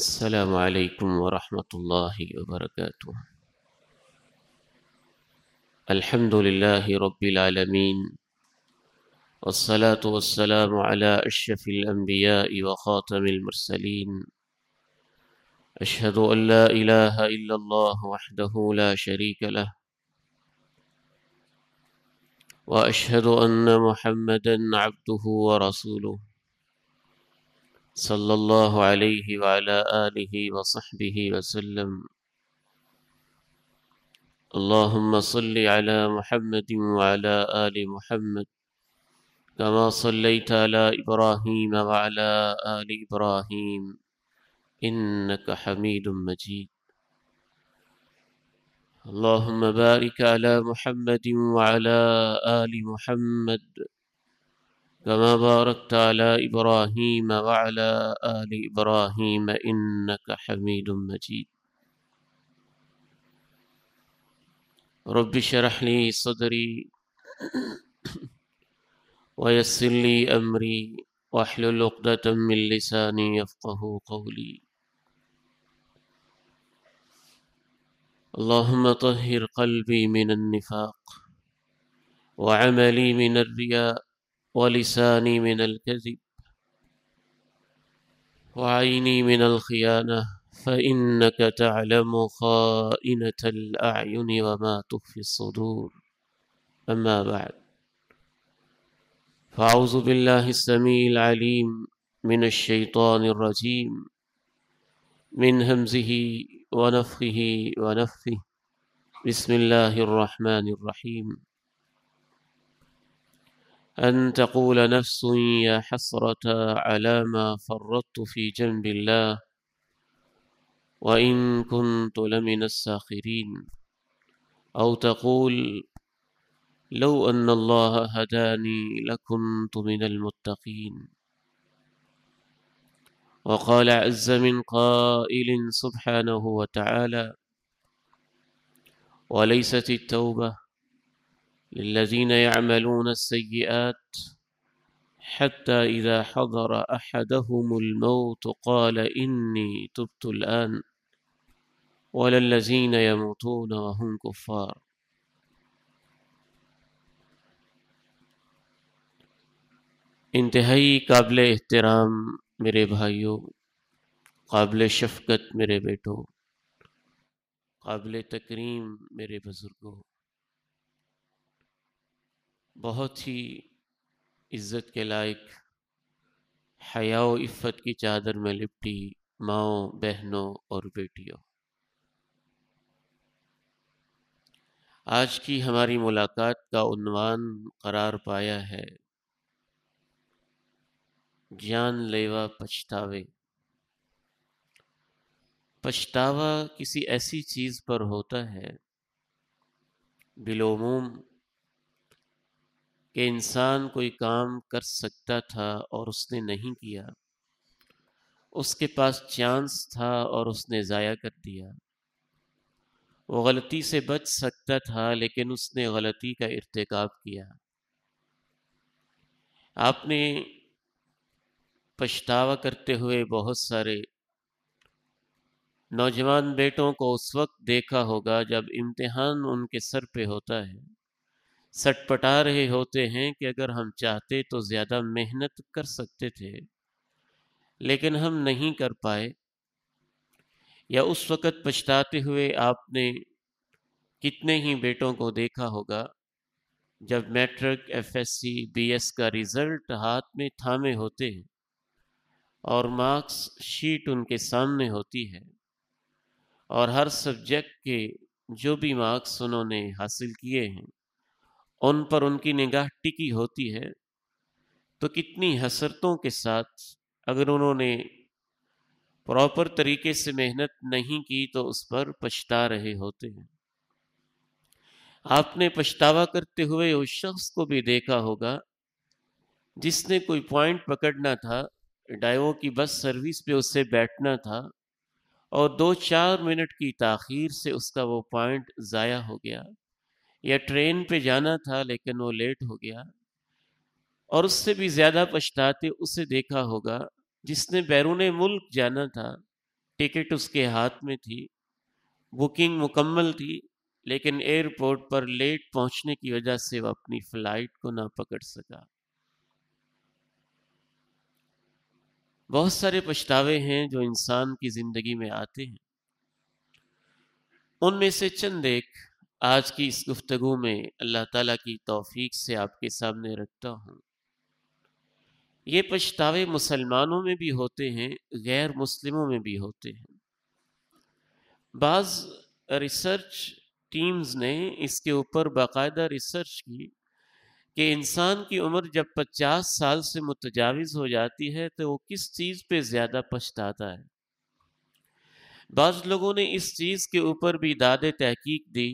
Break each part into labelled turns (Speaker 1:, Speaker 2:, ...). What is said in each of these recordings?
Speaker 1: السلام عليكم ورحمة الله وبركاته الحمد لله رب العالمين والصلاة والسلام على أشرف الأنبياء وخاتم المرسلين أشهد أن لا إله إلا الله وحده لا شريك له وأشهد أن محمدا عبده ورسوله صلى الله عليه وعلى آله وصحبه وسلم اللهم صل على محمد وعلى آل محمد كما صليت على إبراهيم وعلى آل إبراهيم إنك حميد مجيد اللهم بارك على محمد وعلى آل محمد كما باركت على إبراهيم وعلى آل إبراهيم إنك حميد مجيد رب اشرح لي صدري ويسر لي أمري واحلل عقدة من لساني يفقه قولي اللهم طهر قلبي من النفاق وعملي من الرياء ولساني من الكذب وعيني من الخيانة فإنك تعلم خائنة الأعين وما تخفي الصدور أما بعد فأعوذ بالله السميع العليم من الشيطان الرجيم من همزه ونفخه ونفخه بسم الله الرحمن الرحيم أن تقول نفس يا حسرة على ما فرطت في جنب الله وإن كنت لمن الساخرين أو تقول لو أن الله هداني لكنت من المتقين وقال عز من قائل سبحانه وتعالى وليست التوبه للذين يعملون السيئات حتى إذا حضر أحدهم الموت قال إني تبت الآن ولا الذين يموتون وهم كفار انتہائی قابل احترام میرے بھائیو قابل شفقت میرے بیٹو قابل تکریم میرے بزرگوں بہت ہی عزت کے لائق حیا و عفت کی چادر میں لپٹی ماؤں بہنوں اور بیٹیوں آج کی ہماری ملاقات کا عنوان قرار پایا ہے جان لیوا پچھتاوے پچھتاوا کسی ایسی چیز پر ہوتا ہے بالعموم کہ انسان کوئی کام کر سکتا تھا اور اس نے نہیں کیا اس کے پاس چانس تھا اور اس نے ضائع کر دیا وہ غلطی سے بچ سکتا تھا لیکن اس نے غلطی کا ارتکاب کیا آپ نے پچھتاوا کرتے ہوئے بہت سارے نوجوان بیٹوں کو اس وقت دیکھا ہوگا جب امتحان ان کے سر پہ ہوتا ہے سٹ پٹا رہے ہوتے ہیں کہ اگر ہم چاہتے تو زیادہ محنت کر سکتے تھے لیکن ہم نہیں کر پائے یا اس وقت پچھتاتے ہوئے آپ نے کتنے ہی بیٹوں کو دیکھا ہوگا جب matric F S C B S کا ریزلٹ ہاتھ میں تھامے ہوتے ہیں اور مارکس شیٹ ان کے سامنے ہوتی ہے اور ہر سبجیکٹ کے جو بھی مارکس انہوں نے حاصل کیے ہیں ان پر ان کی نگاہ ٹکی ہوتی ہے تو کتنی حسرتوں کے ساتھ اگر انہوں نے پراپر طریقے سے محنت نہیں کی تو اس پر پچھتا رہے ہوتے ہیں آپ نے پچھتاوا کرتے ہوئے اس شخص کو بھی دیکھا ہوگا جس نے کوئی پوائنٹ پکڑنا تھا ڈائیو کی بس سروس پہ اس سے بیٹھنا تھا اور دو چار منٹ کی تاخیر سے اس کا وہ پوائنٹ ضائع ہو گیا یا ٹرین پہ جانا تھا لیکن وہ لیٹ ہو گیا اور اس سے بھی زیادہ پچھتاتے اسے دیکھا ہوگا جس نے بیرون ملک جانا تھا ٹکٹ اس کے ہاتھ میں تھی بکنگ مکمل تھی لیکن ایئرپورٹ پر لیٹ پہنچنے کی وجہ سے وہ اپنی فلائٹ کو نہ پکڑ سکا بہت سارے پچھتاوے ہیں جو انسان کی زندگی میں آتے ہیں ان میں سے چند ایک آج کی اس گفتگو میں اللہ تعالیٰ کی توفیق سے آپ کے سامنے رکھتا ہوں یہ پچھتاوے مسلمانوں میں بھی ہوتے ہیں غیر مسلموں میں بھی ہوتے ہیں بعض ریسرچ ٹیمز نے اس کے اوپر باقاعدہ ریسرچ کی کہ انسان کی عمر جب پچاس سال سے متجاوز ہو جاتی ہے تو وہ کس چیز پہ زیادہ پچھتاتا ہے بعض لوگوں نے اس چیز کے اوپر بھی داد تحقیق دی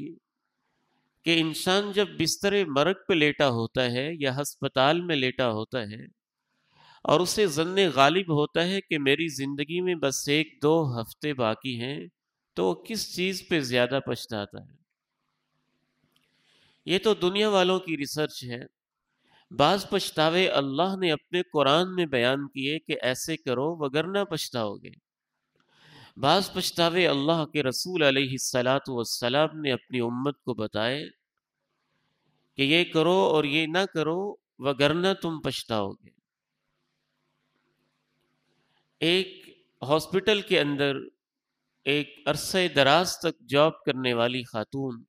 Speaker 1: کہ انسان جب بستر مرگ پہ لیٹا ہوتا ہے یا ہسپتال میں لیٹا ہوتا ہے اور اسے ذن غالب ہوتا ہے کہ میری زندگی میں بس ایک دو ہفتے باقی ہیں تو وہ کس چیز پہ زیادہ پچھتاتا ہے یہ تو دنیا والوں کی ریسرچ ہے بعض پچھتاوے اللہ نے اپنے قرآن میں بیان کیے کہ ایسے کرو وگرنہ پچھتاؤ گے بعض پچھتاوے اللہ کے رسول علیہ السلام نے اپنی امت کو بتائے کہ یہ کرو اور یہ نہ کرو وگرنہ تم پچھتاؤ گے ایک ہاسپٹل کے اندر ایک عرصہ دراز تک جاب کرنے والی خاتون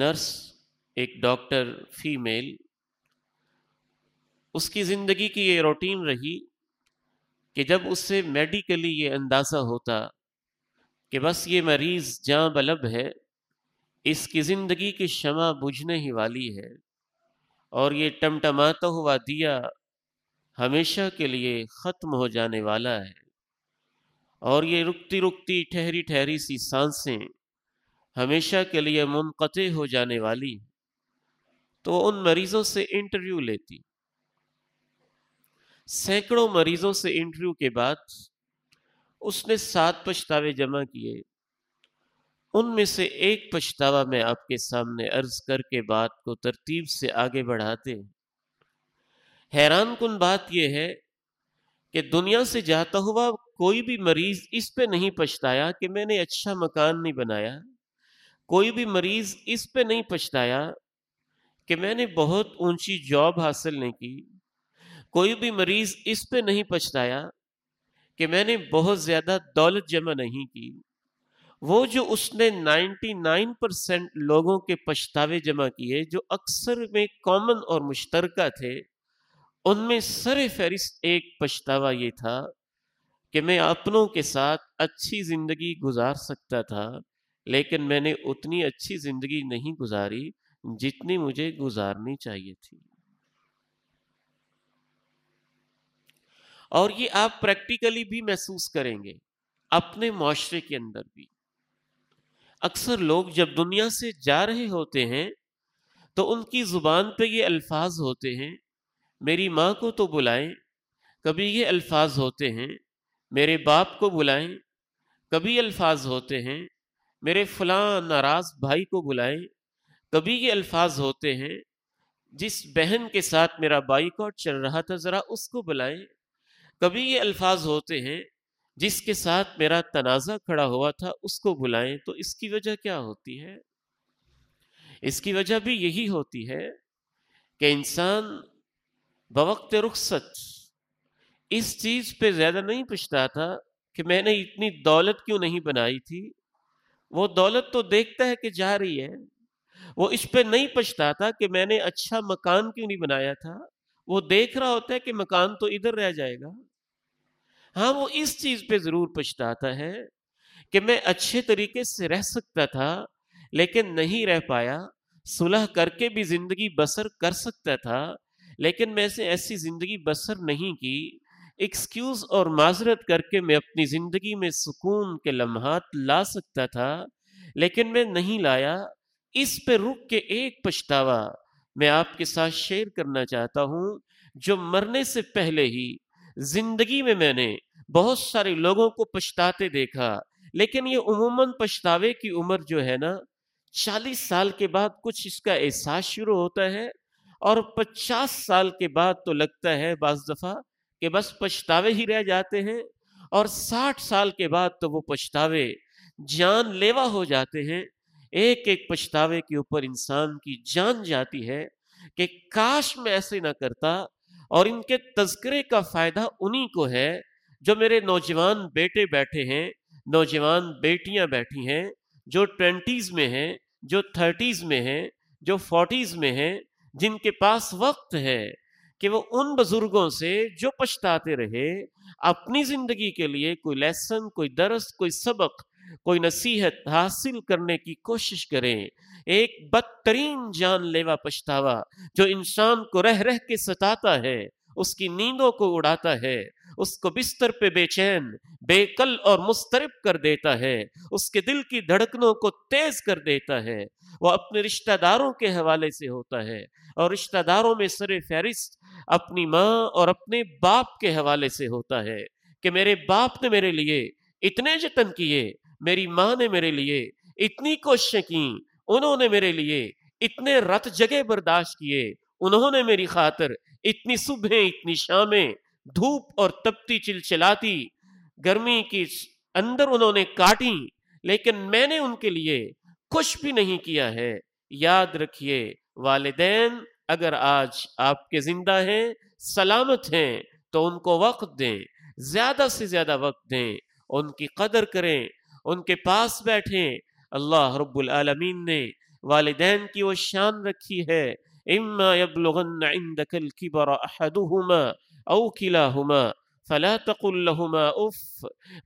Speaker 1: نرس ایک ڈاکٹر فیمیل اس کی زندگی کی یہ روٹین رہی کہ جب اس سے میڈیکلی یہ اندازہ ہوتا کہ بس یہ مریض جاں بلب ہے اس کی زندگی کی شمع بجھنے ہی والی ہے اور یہ ٹم ٹماتا ہوا دیا ہمیشہ کے لیے ختم ہو جانے والا ہے اور یہ رکتی رکتی ٹھہری ٹھہری سی سانسیں ہمیشہ کے لیے منقطع ہو جانے والی تو ان مریضوں سے انٹرویو لیتی سینکڑوں مریضوں سے انٹرویو کے بعد اس نے سات پچھتاوے جمع کیے ان میں سے ایک پچھتاوا میں آپ کے سامنے عرض کر کے بات کو ترتیب سے آگے بڑھاتے ہیں حیران کن بات یہ ہے کہ دنیا سے جاتا ہوا کوئی بھی مریض اس پہ نہیں پچھتایا کہ میں نے اچھا مکان نہیں بنایا کوئی بھی مریض اس پہ نہیں پچھتایا کہ میں نے بہت اونچی جاب حاصل نہیں کی کوئی بھی مریض اس پہ نہیں پچھتایا کہ میں نے بہت زیادہ دولت جمع نہیں کی وہ جو اس نے نائنٹی نائن پرسینٹ لوگوں کے پچھتاوے جمع کیے جو اکثر میں کامن اور مشترکہ تھے ان میں سر فہرست ایک پچھتاوا یہ تھا کہ میں اپنوں کے ساتھ اچھی زندگی گزار سکتا تھا لیکن میں نے اتنی اچھی زندگی نہیں گزاری جتنی مجھے گزارنی چاہیے تھی اور یہ آپ پریکٹیکلی بھی محسوس کریں گے اپنے معاشرے کے اندر بھی اکثر لوگ جب دنیا سے جا رہے ہوتے ہیں تو ان کی زبان پہ یہ الفاظ ہوتے ہیں میری ماں کو تو بلائیں کبھی یہ الفاظ ہوتے ہیں میرے باپ کو بلائیں کبھی الفاظ ہوتے ہیں میرے فلاں ناراض بھائی کو بلائیں کبھی یہ الفاظ ہوتے ہیں جس بہن کے ساتھ میرا بائیکاٹ چل رہا تھا ذرا اس کو بلائیں کبھی یہ الفاظ ہوتے ہیں جس کے ساتھ میرا تنازع کھڑا ہوا تھا اس کو بلائیں تو اس کی وجہ کیا ہوتی ہے اس کی وجہ بھی یہی ہوتی ہے کہ انسان بوقت رخصت اس چیز پہ زیادہ نہیں پچھتا تھا کہ میں نے اتنی دولت کیوں نہیں بنائی تھی وہ دولت تو دیکھتا ہے کہ جا رہی ہے وہ اس پہ نہیں پچھتا تھا کہ میں نے اچھا مکان کیوں نہیں بنایا تھا وہ دیکھ رہا ہوتا ہے کہ مکان تو ادھر رہ جائے گا ہاں وہ اس چیز پہ ضرور پچھتاتا ہے کہ میں اچھے طریقے سے رہ سکتا تھا لیکن نہیں رہ پایا صلح کر کے بھی زندگی بسر کر سکتا تھا لیکن میں سے ایسی زندگی بسر نہیں کی ایکسکیوز اور معذرت کر کے میں اپنی زندگی میں سکون کے لمحات لا سکتا تھا لیکن میں نہیں لایا اس پہ رک کے ایک پچھتاوا میں آپ کے ساتھ شیئر کرنا چاہتا ہوں جو مرنے سے پہلے ہی زندگی میں میں نے بہت سارے لوگوں کو پشتاتے دیکھا لیکن یہ عموماً پچھتاوے کی عمر جو ہے نا چالیس سال کے بعد کچھ اس کا احساس شروع ہوتا ہے اور پچاس سال کے بعد تو لگتا ہے بعض دفعہ کہ بس پچھتاوے ہی رہ جاتے ہیں اور ساٹھ سال کے بعد تو وہ پچھتاوے جان لیوا ہو جاتے ہیں ایک ایک پچھتاوے کے اوپر انسان کی جان جاتی ہے کہ کاش میں ایسے نہ کرتا اور ان کے تذکرے کا فائدہ انہی کو ہے جو میرے نوجوان بیٹے بیٹھے ہیں نوجوان بیٹیاں بیٹھی ہیں جو ٹوینٹیز میں ہیں جو تھرٹیز میں ہیں جو فورٹیز میں ہیں جن کے پاس وقت ہے کہ وہ ان بزرگوں سے جو پچھتاتے رہے اپنی زندگی کے لیے کوئی لیسن کوئی درست کوئی سبق کوئی نصیحت حاصل کرنے کی کوشش کریں ایک بدترین جان لیوا پچھتاوا جو انسان کو رہ رہ کے ستاتا ہے اس کی نیندوں کو اڑاتا ہے اس اس کو کو بستر پہ بے بے چین کل اور مسترب کر دیتا ہے کے دل کی دھڑکنوں تیز کر دیتا ہے وہ اپنے رشتہ داروں کے حوالے سے ہوتا ہے اور رشتہ داروں میں سر فہرست اپنی ماں اور اپنے باپ کے حوالے سے ہوتا ہے کہ میرے باپ نے میرے لیے اتنے جتن کیے میری ماں نے میرے لیے اتنی کوششیں کی انہوں نے میرے لیے اتنے رت جگہ برداشت کیے انہوں نے میری خاطر اتنی صبح شامیں دھوپ اور تپتی چل چلاتی گرمی کی اندر انہوں نے کاٹی لیکن میں نے ان کے لیے کچھ بھی نہیں کیا ہے یاد رکھیے والدین اگر آج آپ کے زندہ ہیں سلامت ہیں تو ان کو وقت دیں زیادہ سے زیادہ وقت دیں ان کی قدر کریں پاس بیٹھیں اللہ رب العالمین نے والدین کی وہ شان رکھی ہے اما يبلغن عندك الكبر احدهما او كلاهما فلا تقل لهما اف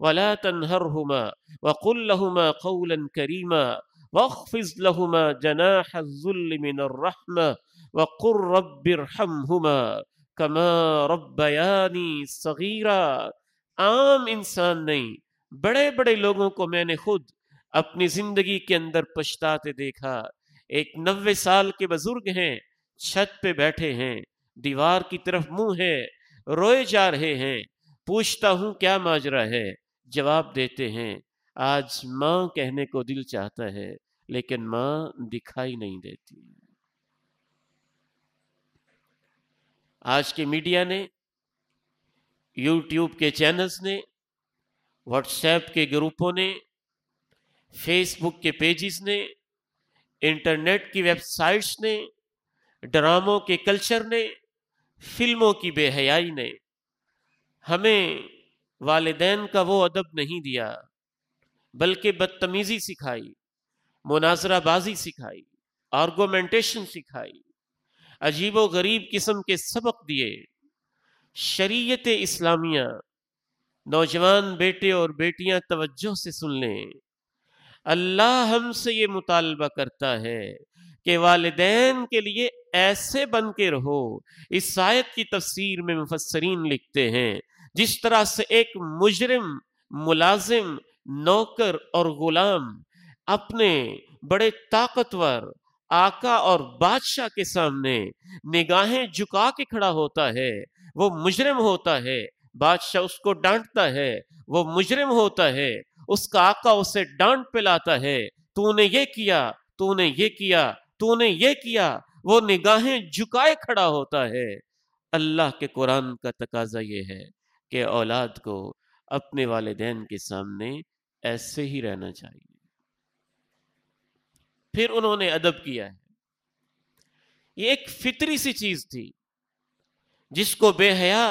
Speaker 1: ولا تنهرهما وقل لهما قولا كريما واخفض لهما جناح الذل من الرحمه وقل رب ارحمهما كما ربياني صغيرا عام انسان نہیں بڑے بڑے لوگوں کو میں نے خود اپنی زندگی کے اندر پچھتاتے دیکھا ایک نوے سال کے بزرگ ہیں چھت پہ بیٹھے ہیں دیوار کی طرف منہ ہے روئے جا رہے ہیں پوچھتا ہوں کیا ماجرا ہے جواب دیتے ہیں آج ماں کہنے کو دل چاہتا ہے لیکن ماں دکھائی نہیں دیتی آج کے میڈیا نے یو ٹیوب کے چینلز نے واٹس ایپ کے گروپوں نے فیس بک کے پیجز نے انٹرنیٹ کی ویب سائٹس نے ڈراموں کے کلچر نے فلموں کی بے حیائی نے ہمیں والدین کا وہ ادب نہیں دیا بلکہ بدتمیزی سکھائی مناظرہ بازی سکھائی آرگومنٹیشن سکھائی عجیب و غریب قسم کے سبق دیے شریعت اسلامیہ نوجوان بیٹے اور بیٹیاں توجہ سے سن لیں اللہ ہم سے یہ مطالبہ کرتا ہے کہ والدین کے لیے ایسے بن کے رہو اس کی تفسیر میں مفسرین لکھتے ہیں جس طرح سے ایک مجرم ملازم نوکر اور غلام اپنے بڑے طاقتور آقا اور بادشاہ کے سامنے نگاہیں جھکا کے کھڑا ہوتا ہے وہ مجرم ہوتا ہے بادشاہ اس کو ڈانٹتا ہے وہ مجرم ہوتا ہے اس کا آقا اسے ڈانٹ پلاتا ہے تو نے یہ کیا تو نے یہ کیا تو نے یہ کیا وہ نگاہیں جھکائے کھڑا ہوتا ہے اللہ کے قرآن کا تقاضا یہ ہے کہ اولاد کو اپنے والدین کے سامنے ایسے ہی رہنا چاہیے پھر انہوں نے ادب کیا ہے یہ ایک فطری سی چیز تھی جس کو بے حیا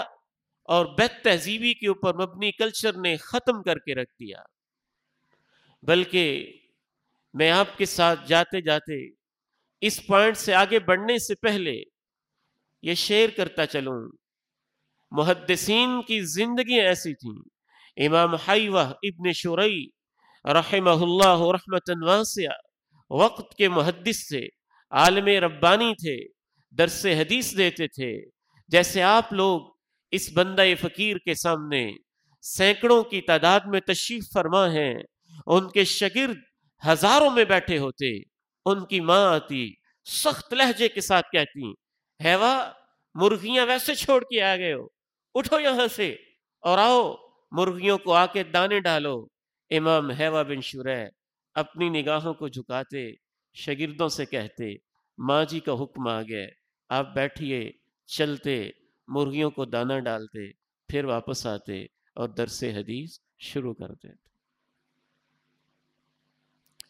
Speaker 1: اور بد تہذیبی کے اوپر مبنی کلچر نے ختم کر کے رکھ دیا بلکہ میں آپ کے ساتھ جاتے جاتے اس پوائنٹ سے آگے بڑھنے سے پہلے یہ شیئر کرتا چلوں محدثین کی زندگیاں ایسی تھیں امام حیوہ ابن شرعی رحمہ اللہ رحمت واسعہ وقت کے محدث تھے عالم ربانی تھے درس حدیث دیتے تھے جیسے آپ لوگ اس بندہ فقیر کے سامنے سینکڑوں کی تعداد میں تشریف فرما ہے ان کے شگرد ہزاروں میں بیٹھے ہوتے ان کی ماں آتی سخت لہجے کے ساتھ کہتی ہے مرغیاں ویسے چھوڑ کے آ گئے ہو اٹھو یہاں سے اور آؤ مرغیوں کو آ کے دانے ڈالو امام ہیوا بن شرح اپنی نگاہوں کو جھکاتے شگردوں سے کہتے ماں جی کا حکم آ گیا آپ بیٹھیے چلتے مرغیوں کو دانہ ڈالتے پھر واپس آتے اور درس حدیث شروع کر دیتے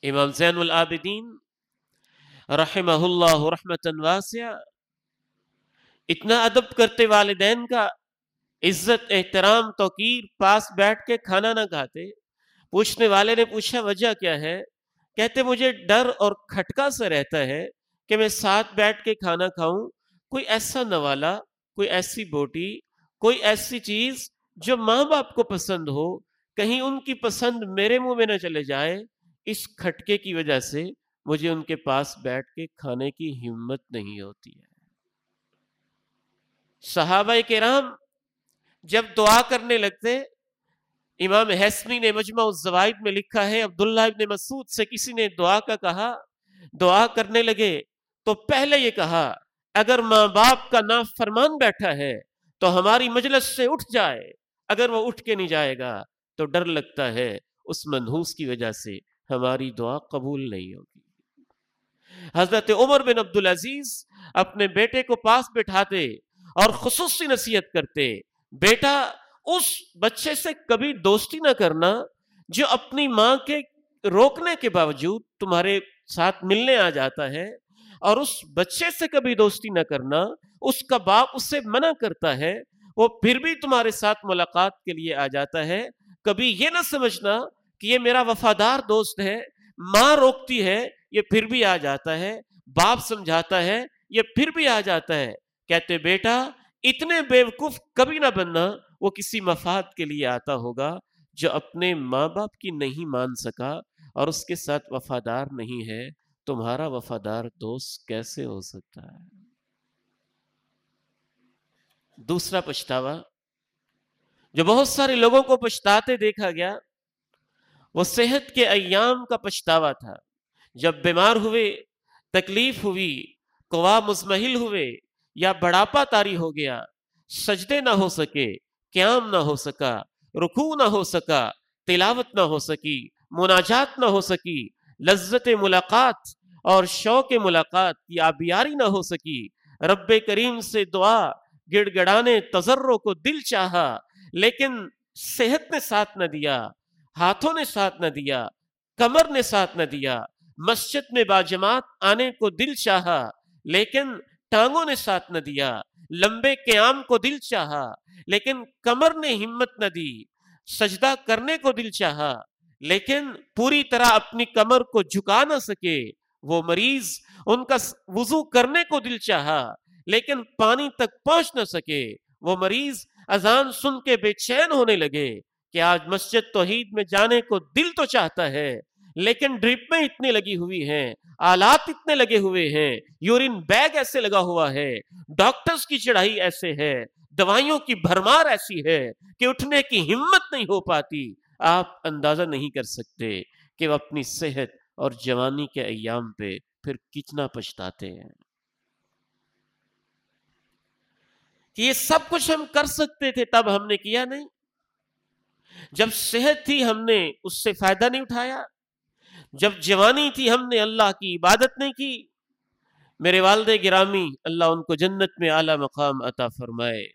Speaker 1: امام زین العابدین رحمہ اللہ واسعہ اتنا ادب کرتے والدین کا عزت احترام توقیر پاس بیٹھ کے کھانا نہ کھاتے پوچھنے والے نے پوچھا وجہ کیا ہے کہتے مجھے ڈر اور کھٹکا سا رہتا ہے کہ میں ساتھ بیٹھ کے کھانا کھاؤں کوئی ایسا نوالہ کوئی ایسی بوٹی کوئی ایسی چیز جو ماں باپ کو پسند ہو کہیں ان کی پسند میرے منہ میں نہ چلے جائے اس کھٹکے کی وجہ سے مجھے ان کے پاس بیٹھ کے کھانے کی ہمت نہیں ہوتی ہے صحابہ کرام جب دعا کرنے لگتے امام ہسمی نے مجمع الزوائد میں لکھا ہے عبداللہ ابن مسعود سے کسی نے دعا کا کہا دعا کرنے لگے تو پہلے یہ کہا اگر ماں باپ کا نا فرمان بیٹھا ہے تو ہماری مجلس سے اٹھ اٹھ جائے جائے اگر وہ کے نہیں گا تو ڈر لگتا ہے اس منحوس کی وجہ سے ہماری دعا قبول نہیں ہوگی حضرت عمر بن عبدالعزیز اپنے بیٹے کو پاس بٹھاتے اور خصوصی نصیحت کرتے بیٹا اس بچے سے کبھی دوستی نہ کرنا جو اپنی ماں کے روکنے کے باوجود تمہارے ساتھ ملنے آ جاتا ہے اور اس بچے سے کبھی دوستی نہ کرنا اس کا باپ اس سے منع کرتا ہے وہ پھر بھی تمہارے ساتھ ملاقات کے لیے آ جاتا ہے کبھی یہ یہ نہ سمجھنا کہ میرا وفادار دوست ہے ماں روکتی ہے باپ سمجھاتا ہے یہ پھر بھی آ جاتا ہے کہتے بیٹا اتنے بیوقوف کبھی نہ بننا وہ کسی مفاد کے لیے آتا ہوگا جو اپنے ماں باپ کی نہیں مان سکا اور اس کے ساتھ وفادار نہیں ہے تمہارا وفادار دوست کیسے ہو سکتا ہے دوسرا پچھتاوا جو بہت سارے لوگوں کو پچھتاتے دیکھا گیا وہ صحت کے ایام کا پچھتاوا تھا جب بیمار ہوئے تکلیف ہوئی کوا مزمحل ہوئے یا بڑھاپا تاری ہو گیا سجدے نہ ہو سکے قیام نہ ہو سکا رکو نہ ہو سکا تلاوت نہ ہو سکی مناجات نہ ہو سکی لذت ملاقات اور شوق ملاقات کی آبیاری نہ ہو سکی رب کریم سے دعا گڑ گڑانے تجروں کو دل چاہا لیکن صحت نے ساتھ نہ دیا ہاتھوں نے ساتھ نہ دیا کمر نے ساتھ نہ دیا مسجد میں باجماعت آنے کو دل چاہا لیکن ٹانگوں نے ساتھ نہ دیا لمبے قیام کو دل چاہا لیکن کمر نے ہمت نہ دی سجدہ کرنے کو دل چاہا لیکن پوری طرح اپنی کمر کو جھکا نہ سکے وہ مریض ان کا وضو کرنے کو دل چاہا لیکن پانی تک پہنچ نہ سکے وہ مریض ازان سن کے بے چین ہونے لگے کہ آج مسجد توحید میں جانے کو دل تو چاہتا ہے لیکن میں اتنی لگی ہوئی ہیں آلات اتنے لگے ہوئے ہیں یورین بیگ ایسے لگا ہوا ہے ڈاکٹرز کی چڑھائی ایسے ہے دوائیوں کی بھرمار ایسی ہے کہ اٹھنے کی ہمت نہیں ہو پاتی آپ اندازہ نہیں کر سکتے کہ وہ اپنی صحت اور جوانی کے ایام پہ پھر کتنا پچھتاتے ہیں کہ یہ سب کچھ ہم کر سکتے تھے تب ہم نے کیا نہیں جب صحت تھی ہم نے اس سے فائدہ نہیں اٹھایا جب جوانی تھی ہم نے اللہ کی عبادت نہیں کی میرے والد گرامی اللہ ان کو جنت میں اعلیٰ مقام عطا فرمائے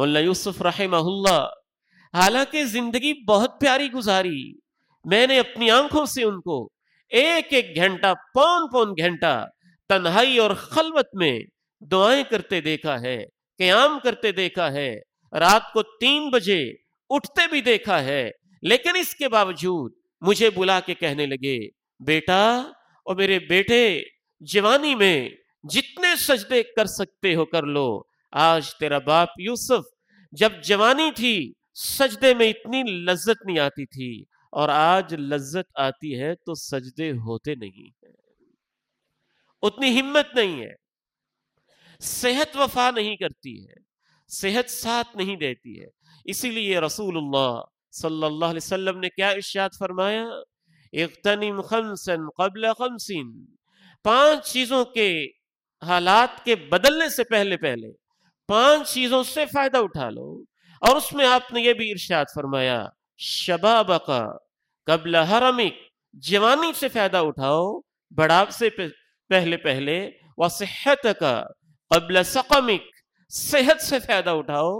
Speaker 1: مولانا یوسف رحمہ اللہ حالانکہ زندگی بہت پیاری گزاری میں نے اپنی آنکھوں سے ان کو ایک ایک گھنٹہ پون پون گھنٹہ تنہائی اور خلوت میں دعائیں کرتے دیکھا ہے قیام کرتے دیکھا ہے رات کو تین بجے اٹھتے بھی دیکھا ہے لیکن اس کے باوجود مجھے بلا کے کہنے لگے بیٹا اور میرے بیٹے جوانی میں جتنے سجدے کر سکتے ہو کر لو آج تیرا باپ یوسف جب جوانی تھی سجدے میں اتنی لذت نہیں آتی تھی اور آج لذت آتی ہے تو سجدے ہوتے نہیں ہیں اتنی ہمت نہیں ہے صحت وفا نہیں کرتی ہے صحت ساتھ نہیں دیتی ہے اسی لیے رسول اللہ صلی اللہ علیہ وسلم نے کیا ارشاد فرمایا اغتنم خمسن قبل خمسین پانچ چیزوں کے حالات کے بدلنے سے پہلے پہلے پانچ چیزوں سے فائدہ اٹھا لو اور اس میں آپ نے یہ بھی ارشاد فرمایا شباب کا قبل حرمک جوانی سے فائدہ اٹھاؤ بڑھاپ سے پہلے پہلے و صحت کا قبل سقمک صحت سے فائدہ اٹھاؤ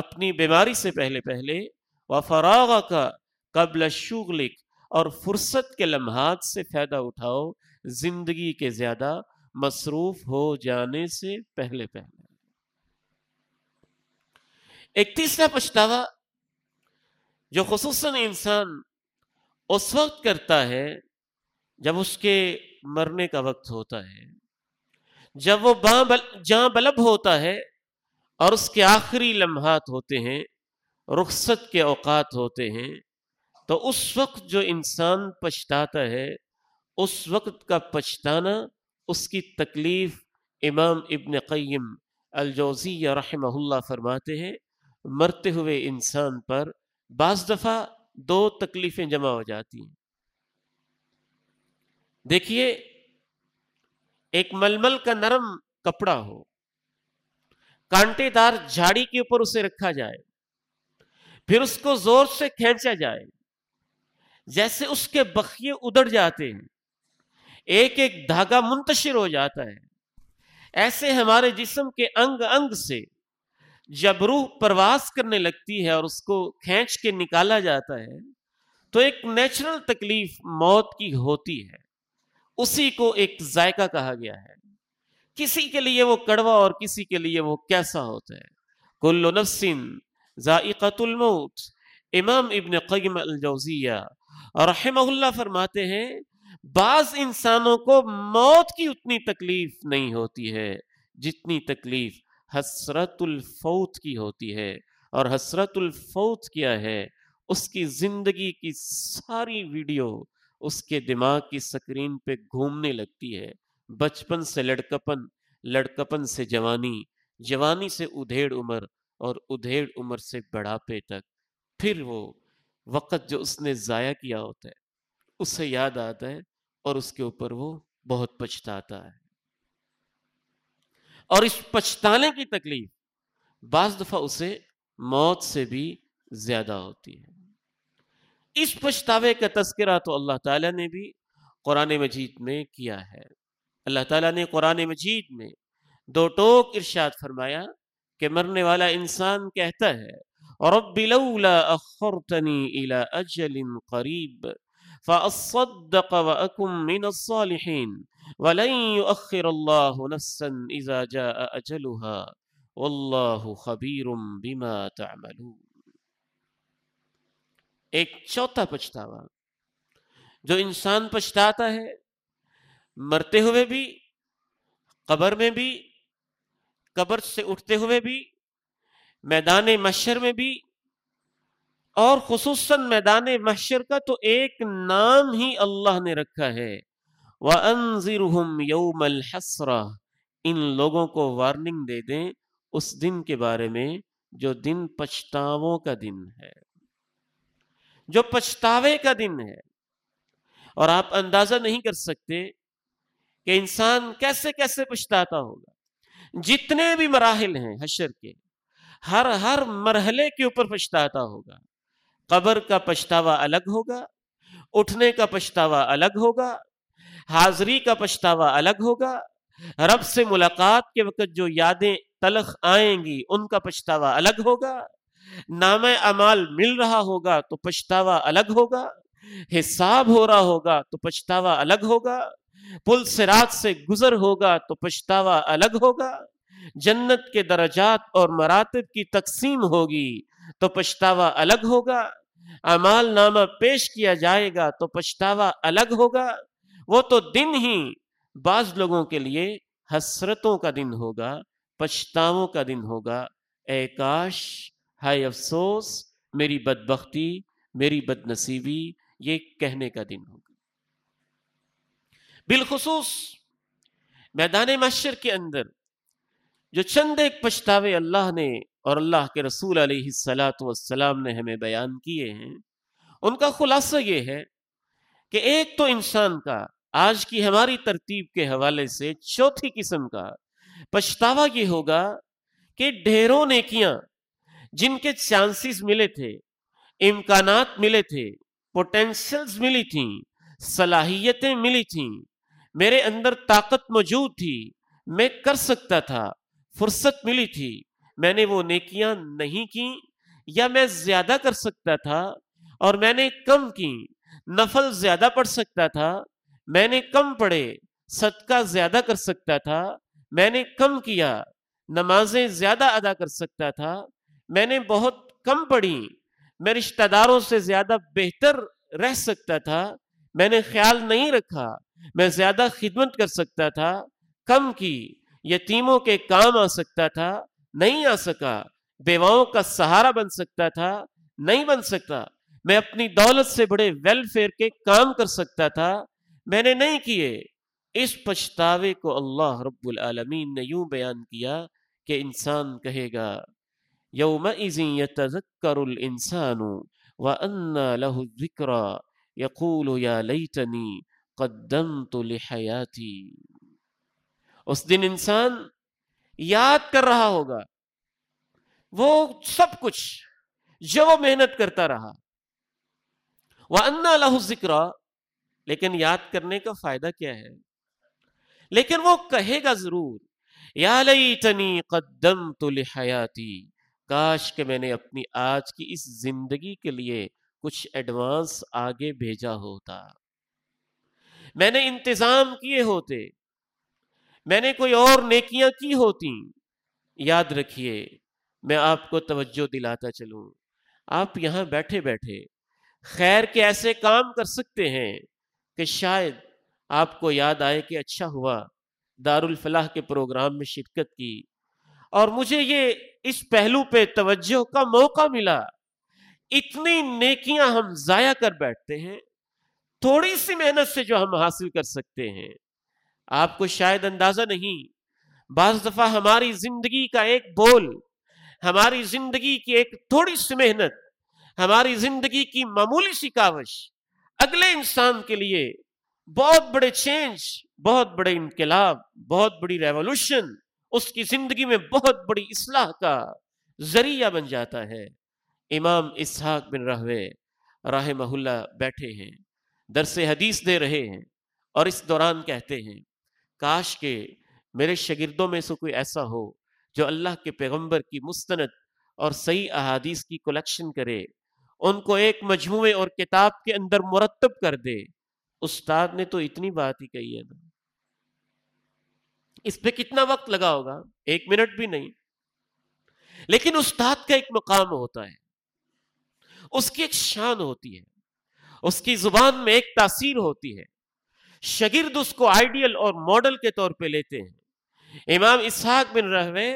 Speaker 1: اپنی بیماری سے پہلے پہلے و فراغ کا قبل شغلک اور فرصت کے لمحات سے فائدہ اٹھاؤ زندگی کے زیادہ مصروف ہو جانے سے پہلے پہلے ایک تیسرا پچھتاوا جو خصوصاً انسان اس وقت کرتا ہے جب اس کے مرنے کا وقت ہوتا ہے جب وہ باں جاں بلب ہوتا ہے اور اس کے آخری لمحات ہوتے ہیں رخصت کے اوقات ہوتے ہیں تو اس وقت جو انسان پچھتاتا ہے اس وقت کا پچھتانا اس کی تکلیف امام ابن قیم الجوزی رحمہ اللہ فرماتے ہیں مرتے ہوئے انسان پر بعض دفعہ دو تکلیفیں جمع ہو جاتی ہیں دیکھیے ایک ململ کا نرم کپڑا ہو کانٹے دار جھاڑی کے اوپر اسے رکھا جائے پھر اس کو زور سے کھینچا جائے جیسے اس کے بخیے ادڑ جاتے ہیں ایک ایک دھاگا منتشر ہو جاتا ہے ایسے ہمارے جسم کے انگ انگ سے جب روح پرواز کرنے لگتی ہے اور اس کو کھینچ کے نکالا جاتا ہے تو ایک نیچرل تکلیف موت کی ہوتی ہے اسی کو ایک ذائقہ کہا گیا ہے کسی کے لیے وہ کڑوا اور کسی کے لیے وہ کیسا ہوتا ہے کل نفسن ذائقت الموت امام ابن قیم الجوزیہ اور اللہ فرماتے ہیں بعض انسانوں کو موت کی اتنی تکلیف نہیں ہوتی ہے جتنی تکلیف حسرت الفوت کی ہوتی ہے اور حسرت الفوت کیا ہے اس کی زندگی کی ساری ویڈیو اس کے دماغ کی سکرین پہ گھومنے لگتی ہے بچپن سے لڑکپن لڑکپن سے جوانی جوانی سے ادھیڑ عمر اور ادھیڑ عمر سے بڑھاپے تک پھر وہ وقت جو اس نے ضائع کیا ہوتا ہے اسے یاد آتا ہے اور اس کے اوپر وہ بہت پچھتاتا ہے اور اس پچھتانے کی تکلیف بعض دفعہ اسے موت سے بھی زیادہ ہوتی ہے اس پچھتاوے کا تذکرہ تو اللہ تعالیٰ نے بھی قرآن مجید میں کیا ہے اللہ تعالیٰ نے قرآن مجید میں دو ٹوک ارشاد فرمایا کہ مرنے والا انسان کہتا ہے رب لولا اخرتنی الى اجل قریب الصَّالِحِينَ وَلَنْ يُؤَخِّرَ اللَّهُ نَفْسًا إِذَا جَاءَ أَجَلُهَا وَاللَّهُ خَبِيرٌ بِمَا تَعْمَلُونَ ایک چوتھا پچھتاوا جو انسان پچھتاتا ہے مرتے ہوئے بھی قبر میں بھی قبر سے اٹھتے ہوئے بھی میدان محشر میں بھی اور خصوصاً میدان محشر کا تو ایک نام ہی اللہ نے رکھا ہے انم يَوْمَ الْحَسْرَةِ ان لوگوں کو وارننگ دے دیں اس دن کے بارے میں جو دن پچھتاووں کا دن ہے جو پچھتاوے کا دن ہے اور آپ اندازہ نہیں کر سکتے کہ انسان کیسے کیسے پچھتاتا ہوگا جتنے بھی مراحل ہیں حشر کے ہر ہر مرحلے کے اوپر پچھتاتا ہوگا قبر کا پچھتاوا الگ ہوگا اٹھنے کا پچھتاوا الگ ہوگا حاضری کا پچھتاوا الگ ہوگا رب سے ملاقات کے وقت جو یادیں تلخ آئیں گی ان کا پچھتاوا الگ ہوگا نام امال مل رہا ہوگا تو پچھتاوا الگ ہوگا حساب ہو رہا ہوگا تو پچھتاوا الگ ہوگا پل سے رات سے گزر ہوگا تو پچھتاوا الگ ہوگا جنت کے درجات اور مراتب کی تقسیم ہوگی تو پچھتاوا الگ ہوگا امال نامہ پیش کیا جائے گا تو پچھتاوا الگ ہوگا وہ تو دن ہی بعض لوگوں کے لیے حسرتوں کا دن ہوگا پچھتاووں کا دن ہوگا اے کاش ہائے افسوس میری بدبختی میری بد نصیبی یہ کہنے کا دن ہوگا بالخصوص میدان مشرق کے اندر جو چند ایک پچھتاوے اللہ نے اور اللہ کے رسول علیہ السلاۃ وسلام نے ہمیں بیان کیے ہیں ان کا خلاصہ یہ ہے کہ ایک تو انسان کا آج کی ہماری ترتیب کے حوالے سے چوتھی قسم کا پچھتاوا یہ ہوگا کہ ڈھیروں نے جن کے چانسز ملے تھے امکانات ملے تھے پوٹینشلز ملی تھیں صلاحیتیں ملی تھیں میرے اندر طاقت موجود تھی میں کر سکتا تھا فرصت ملی تھی میں نے وہ نیکیاں نہیں کی یا میں زیادہ کر سکتا تھا اور میں نے کم کی نفل زیادہ پڑھ سکتا تھا میں نے کم پڑھے صدقہ زیادہ کر سکتا تھا میں نے کم کیا نمازیں زیادہ ادا کر سکتا تھا میں نے بہت کم پڑھی میں رشتہ داروں سے زیادہ بہتر رہ سکتا تھا میں نے خیال نہیں رکھا میں زیادہ خدمت کر سکتا تھا کم کی یتیموں کے کام آ سکتا تھا نہیں آ سکا بیواؤں کا سہارا بن سکتا تھا نہیں بن سکتا میں اپنی دولت سے بڑے ویلفیئر کے کام کر سکتا تھا میں نے نہیں کیے اس پچھتاوے کو اللہ رب العالمین نے یوں بیان کیا کہ انسان کہے گا یو یتذکر الانسان وانا ال انسان ہو وہ ان لہو ذکر یقول لحیاتی اس دن انسان یاد کر رہا ہوگا وہ سب کچھ جو محنت کرتا رہا وَأَنَّا لَهُ لہو لیکن یاد کرنے کا فائدہ کیا ہے لیکن وہ کہے گا ضرور یا لیتنی قدمت لحیاتی کاش کہ میں نے اپنی آج کی اس زندگی کے لیے کچھ ایڈوانس آگے بھیجا ہوتا میں نے انتظام کیے ہوتے میں نے کوئی اور نیکیاں کی ہوتی یاد رکھیے میں آپ کو توجہ دلاتا چلوں آپ یہاں بیٹھے بیٹھے خیر کے ایسے کام کر سکتے ہیں کہ شاید آپ کو یاد آئے کہ اچھا ہوا دار الفلاح کے پروگرام میں شرکت کی اور مجھے یہ اس پہلو پہ توجہ کا موقع ملا اتنی نیکیاں ہم ضائع کر بیٹھتے ہیں تھوڑی سی محنت سے جو ہم حاصل کر سکتے ہیں آپ کو شاید اندازہ نہیں بعض دفعہ ہماری زندگی کا ایک بول ہماری زندگی کی ایک تھوڑی سی محنت ہماری زندگی کی معمولی سی کاوش اگلے انسان کے لیے بہت بڑے چینج بہت بڑے انقلاب بہت بڑی ریولوشن اس کی زندگی میں بہت بڑی اصلاح کا ذریعہ بن جاتا ہے امام اسحاق بن رہوے راہ محلہ بیٹھے ہیں درس حدیث دے رہے ہیں اور اس دوران کہتے ہیں کاش کہ میرے شاگردوں میں سے کوئی ایسا ہو جو اللہ کے پیغمبر کی مستند اور صحیح احادیث کی کلیکشن کرے ان کو ایک مجموعے اور کتاب کے اندر مرتب کر دے استاد نے تو اتنی بات ہی کہی ہے نا اس پہ کتنا وقت لگا ہوگا ایک منٹ بھی نہیں لیکن استاد کا ایک مقام ہوتا ہے اس کی ایک شان ہوتی ہے اس کی زبان میں ایک تاثیر ہوتی ہے شگرد اس کو آئیڈیل اور ماڈل کے طور پہ لیتے ہیں امام اسحاق بن رہوے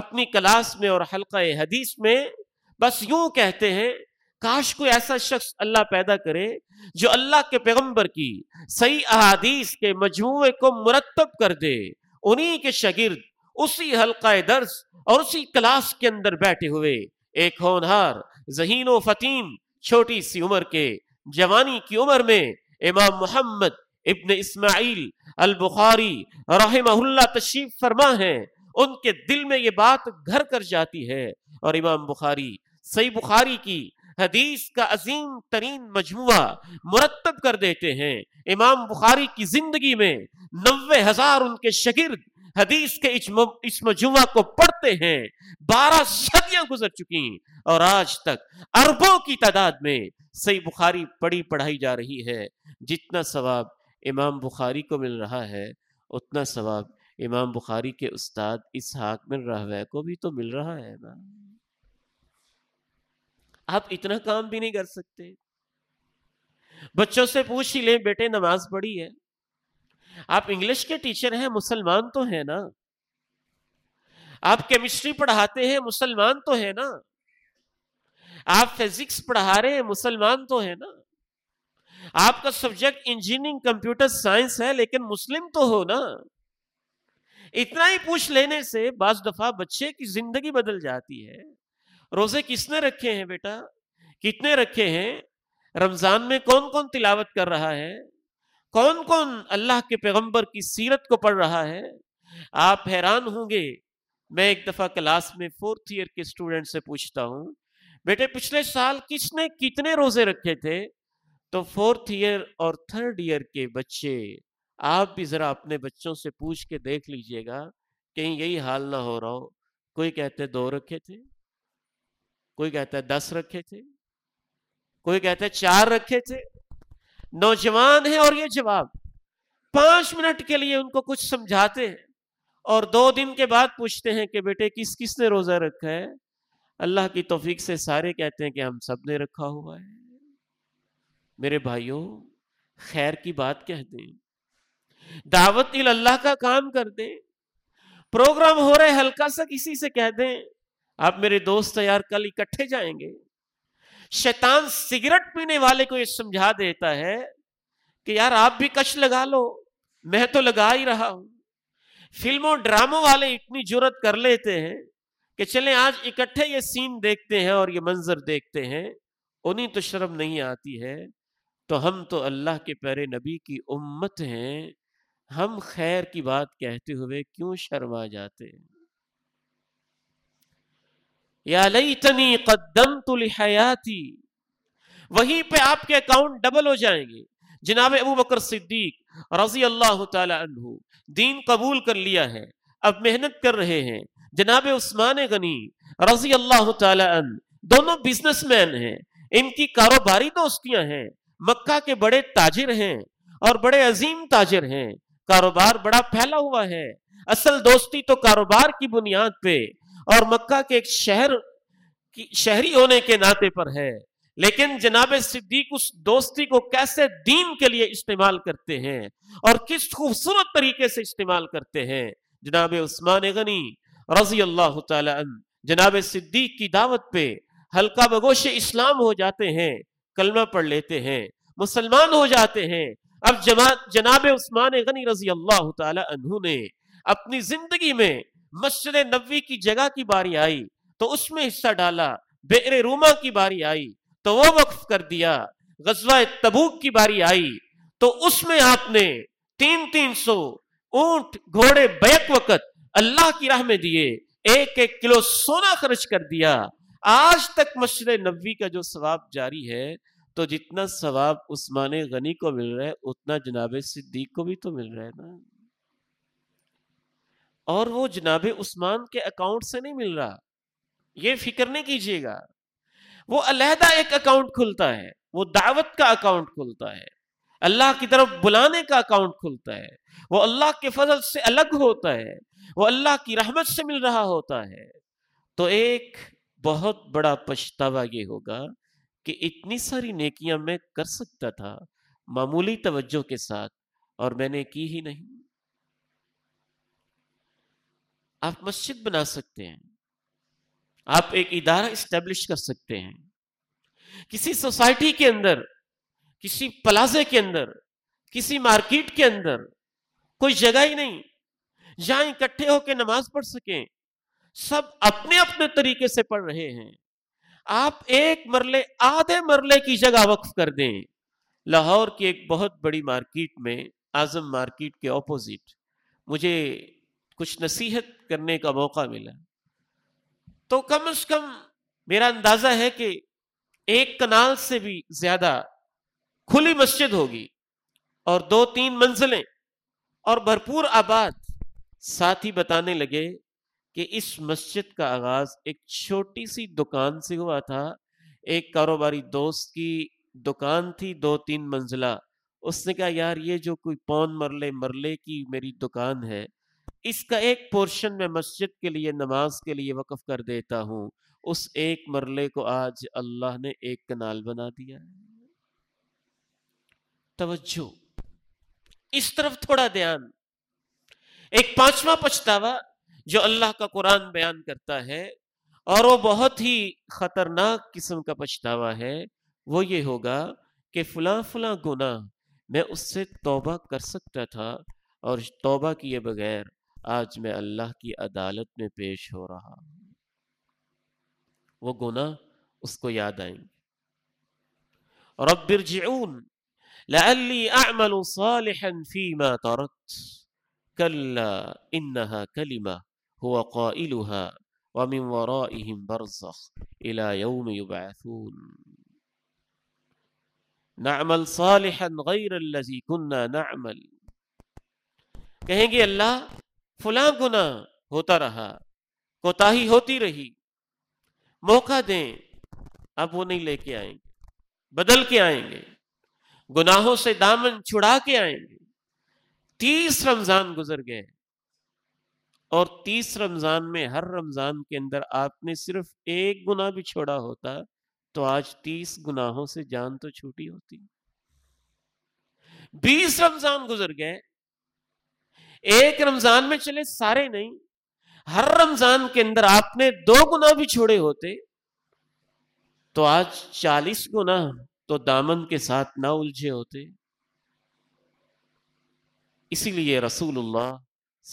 Speaker 1: اپنی کلاس میں اور حلقہ حدیث میں بس یوں کہتے ہیں کاش کوئی ایسا شخص اللہ پیدا کرے جو اللہ کے پیغمبر کی صحیح احادیث کے مجموعے کو مرتب کر دے انہی کے شگرد اسی حلقہ درس اور اسی کلاس کے اندر بیٹھے ہوئے ایک ہونہار ذہین و فتیم چھوٹی سی عمر کے جوانی کی عمر میں امام محمد ابن اسماعیل البخاری رحمہ اللہ تشریف فرما ہے ان کے دل میں یہ بات گھر کر جاتی ہے اور امام بخاری صحیح بخاری کی حدیث کا عظیم ترین مجموعہ مرتب کر دیتے ہیں امام بخاری کی زندگی میں نوے ہزار ان کے کے شگرد حدیث اس مجموعہ کو پڑھتے ہیں بارہ صدیاں گزر اور آج تک اربوں کی تعداد میں صحیح بخاری پڑی پڑھائی جا رہی ہے جتنا ثواب امام بخاری کو مل رہا ہے اتنا ثواب امام بخاری کے استاد اس تو مل رہا ہے نا آپ اتنا کام بھی نہیں کر سکتے بچوں سے پوچھ ہی لیں بیٹے نماز پڑھی ہے آپ انگلش کے ٹیچر ہیں مسلمان تو ہیں نا آپ کیمسٹری پڑھاتے ہیں مسلمان تو ہیں نا آپ فزکس پڑھا رہے ہیں مسلمان تو ہیں نا آپ کا سبجیکٹ انجینئرنگ کمپیوٹر سائنس ہے لیکن مسلم تو ہو نا اتنا ہی پوچھ لینے سے بعض دفعہ بچے کی زندگی بدل جاتی ہے روزے کس نے رکھے ہیں بیٹا کتنے رکھے ہیں رمضان میں کون کون تلاوت کر رہا ہے کون کون اللہ کے پیغمبر کی سیرت کو پڑھ رہا ہے آپ حیران ہوں گے میں ایک دفعہ کلاس میں فورتھ ایئر کے اسٹوڈنٹ سے پوچھتا ہوں بیٹے پچھلے سال کس نے کتنے روزے رکھے تھے تو فورتھ ایئر اور تھرڈ ایئر کے بچے آپ بھی ذرا اپنے بچوں سے پوچھ کے دیکھ لیجئے گا کہیں یہی حال نہ ہو رہا ہو کوئی کہتے دو رکھے تھے کوئی کہتا ہے دس رکھے تھے کوئی کہتا ہے چار رکھے تھے نوجوان ہیں اور یہ جواب پانچ منٹ کے لیے ان کو کچھ سمجھاتے ہیں اور دو دن کے بعد پوچھتے ہیں کہ بیٹے کس کس نے روزہ رکھا ہے اللہ کی توفیق سے سارے کہتے ہیں کہ ہم سب نے رکھا ہوا ہے میرے بھائیوں خیر کی بات کہہ دیں دعوت اللہ کا کام کر دیں پروگرام ہو رہے ہلکا سا کسی سے کہہ دیں آپ میرے دوست یار کل اکٹھے جائیں گے شیطان سگریٹ پینے والے کو یہ سمجھا دیتا ہے کہ یار آپ بھی کش لگا لو میں تو لگا ہی رہا ہوں فلموں ڈراموں والے اتنی جرت کر لیتے ہیں کہ چلیں آج اکٹھے یہ سین دیکھتے ہیں اور یہ منظر دیکھتے ہیں انہیں تو شرم نہیں آتی ہے تو ہم تو اللہ کے پیرے نبی کی امت ہیں ہم خیر کی بات کہتے ہوئے کیوں شرما جاتے ہیں یا لیتنی قدمت ہو وہیں گے جناب ابو بکر صدیق رضی اللہ تعالی عنہ دین قبول کر لیا ہے اب محنت کر رہے ہیں جناب عثمان غنی رضی اللہ تعالی عنہ دونوں بزنس مین ہیں ان کی کاروباری دوستیاں ہیں مکہ کے بڑے تاجر ہیں اور بڑے عظیم تاجر ہیں کاروبار بڑا پھیلا ہوا ہے اصل دوستی تو کاروبار کی بنیاد پہ اور مکہ کے ایک شہر کی شہری ہونے کے ناطے پر ہے لیکن جناب صدیق اس دوستی کو کیسے دین کے لیے استعمال کرتے ہیں اور کس خوبصورت طریقے سے استعمال کرتے ہیں جناب عثمان غنی رضی اللہ تعالی عنہ جناب صدیق کی دعوت پہ ہلکا بگوش اسلام ہو جاتے ہیں کلمہ پڑھ لیتے ہیں مسلمان ہو جاتے ہیں اب جناب عثمان غنی رضی اللہ تعالی عنہ نے اپنی زندگی میں مسجد نبوی کی جگہ کی باری آئی تو اس میں حصہ ڈالا روما کی باری آئی تو وہ وقف کر دیا غزوہ تبوک کی باری آئی تو اس میں آپ نے تین تین سو اونٹ گھوڑے بیک وقت اللہ کی راہ میں دیے ایک ایک کلو سونا خرچ کر دیا آج تک مسجد نبوی کا جو ثواب جاری ہے تو جتنا ثواب عثمان غنی کو مل رہا ہے اتنا جناب صدیق کو بھی تو مل رہا ہے نا اور وہ جناب عثمان کے اکاؤنٹ سے نہیں مل رہا یہ فکر نہیں کیجیے گا وہ علیحدہ ایک اکاؤنٹ کھلتا ہے وہ دعوت کا اکاؤنٹ کھلتا ہے اللہ کی طرف بلانے کا اکاؤنٹ کھلتا ہے وہ اللہ کے فضل سے الگ ہوتا ہے وہ اللہ کی رحمت سے مل رہا ہوتا ہے تو ایک بہت بڑا پچھتاوا یہ ہوگا کہ اتنی ساری نیکیاں میں کر سکتا تھا معمولی توجہ کے ساتھ اور میں نے کی ہی نہیں آپ مسجد بنا سکتے ہیں آپ ایک ادارہ اسٹیبلش کر سکتے ہیں کسی سوسائٹی کے اندر کسی پلازے کے اندر کسی مارکیٹ کے اندر کوئی جگہ ہی نہیں جہاں اکٹھے ہو کے نماز پڑھ سکیں سب اپنے اپنے طریقے سے پڑھ رہے ہیں آپ ایک مرلے آدھے مرلے کی جگہ وقف کر دیں لاہور کی ایک بہت بڑی مارکیٹ میں اعظم مارکیٹ کے اپوزٹ مجھے کچھ نصیحت کرنے کا موقع ملا تو کم از کم میرا اندازہ ہے کہ ایک کنال سے بھی زیادہ کھلی مسجد ہوگی اور دو تین منزلیں اور بھرپور آباد ساتھ ہی بتانے لگے کہ اس مسجد کا آغاز ایک چھوٹی سی دکان سے ہوا تھا ایک کاروباری دوست کی دکان تھی دو تین منزلہ اس نے کہا یار یہ جو کوئی پون مرلے مرلے کی میری دکان ہے اس کا ایک پورشن میں مسجد کے لیے نماز کے لیے وقف کر دیتا ہوں اس ایک مرلے کو آج اللہ نے ایک کنال بنا دیا ہے توجہ اس طرف تھوڑا ایک پانچواں پچھتاوا جو اللہ کا قرآن بیان کرتا ہے اور وہ بہت ہی خطرناک قسم کا پچھتاوا ہے وہ یہ ہوگا کہ فلاں فلاں گناہ میں اس سے توبہ کر سکتا تھا اور توبہ کیے بغیر آج میں اللہ کی عدالت میں پیش ہو رہا وہ گناہ اس کو یاد آئیں گے رب ارجعون لعلی اعمل صالحا فيما ترت کلا انہا کلمہ هو قائلها ومن ورائهم برزخ الى يوم يبعثون نعمل صالحا غير الذي كنا نعمل کہیں گے اللہ فلاں گنا ہوتا رہا ہی ہوتی رہی موقع دیں اب وہ نہیں لے کے آئیں گے بدل کے آئیں گے گناہوں سے دامن چھڑا کے آئیں گے تیس رمضان گزر گئے اور تیس رمضان میں ہر رمضان کے اندر آپ نے صرف ایک گناہ بھی چھوڑا ہوتا تو آج تیس گناہوں سے جان تو چھوٹی ہوتی بیس رمضان گزر گئے ایک رمضان میں چلے سارے نہیں ہر رمضان کے اندر آپ نے دو گنا بھی چھوڑے ہوتے تو آج چالیس گنا تو دامن کے ساتھ نہ الجھے ہوتے اسی لیے رسول اللہ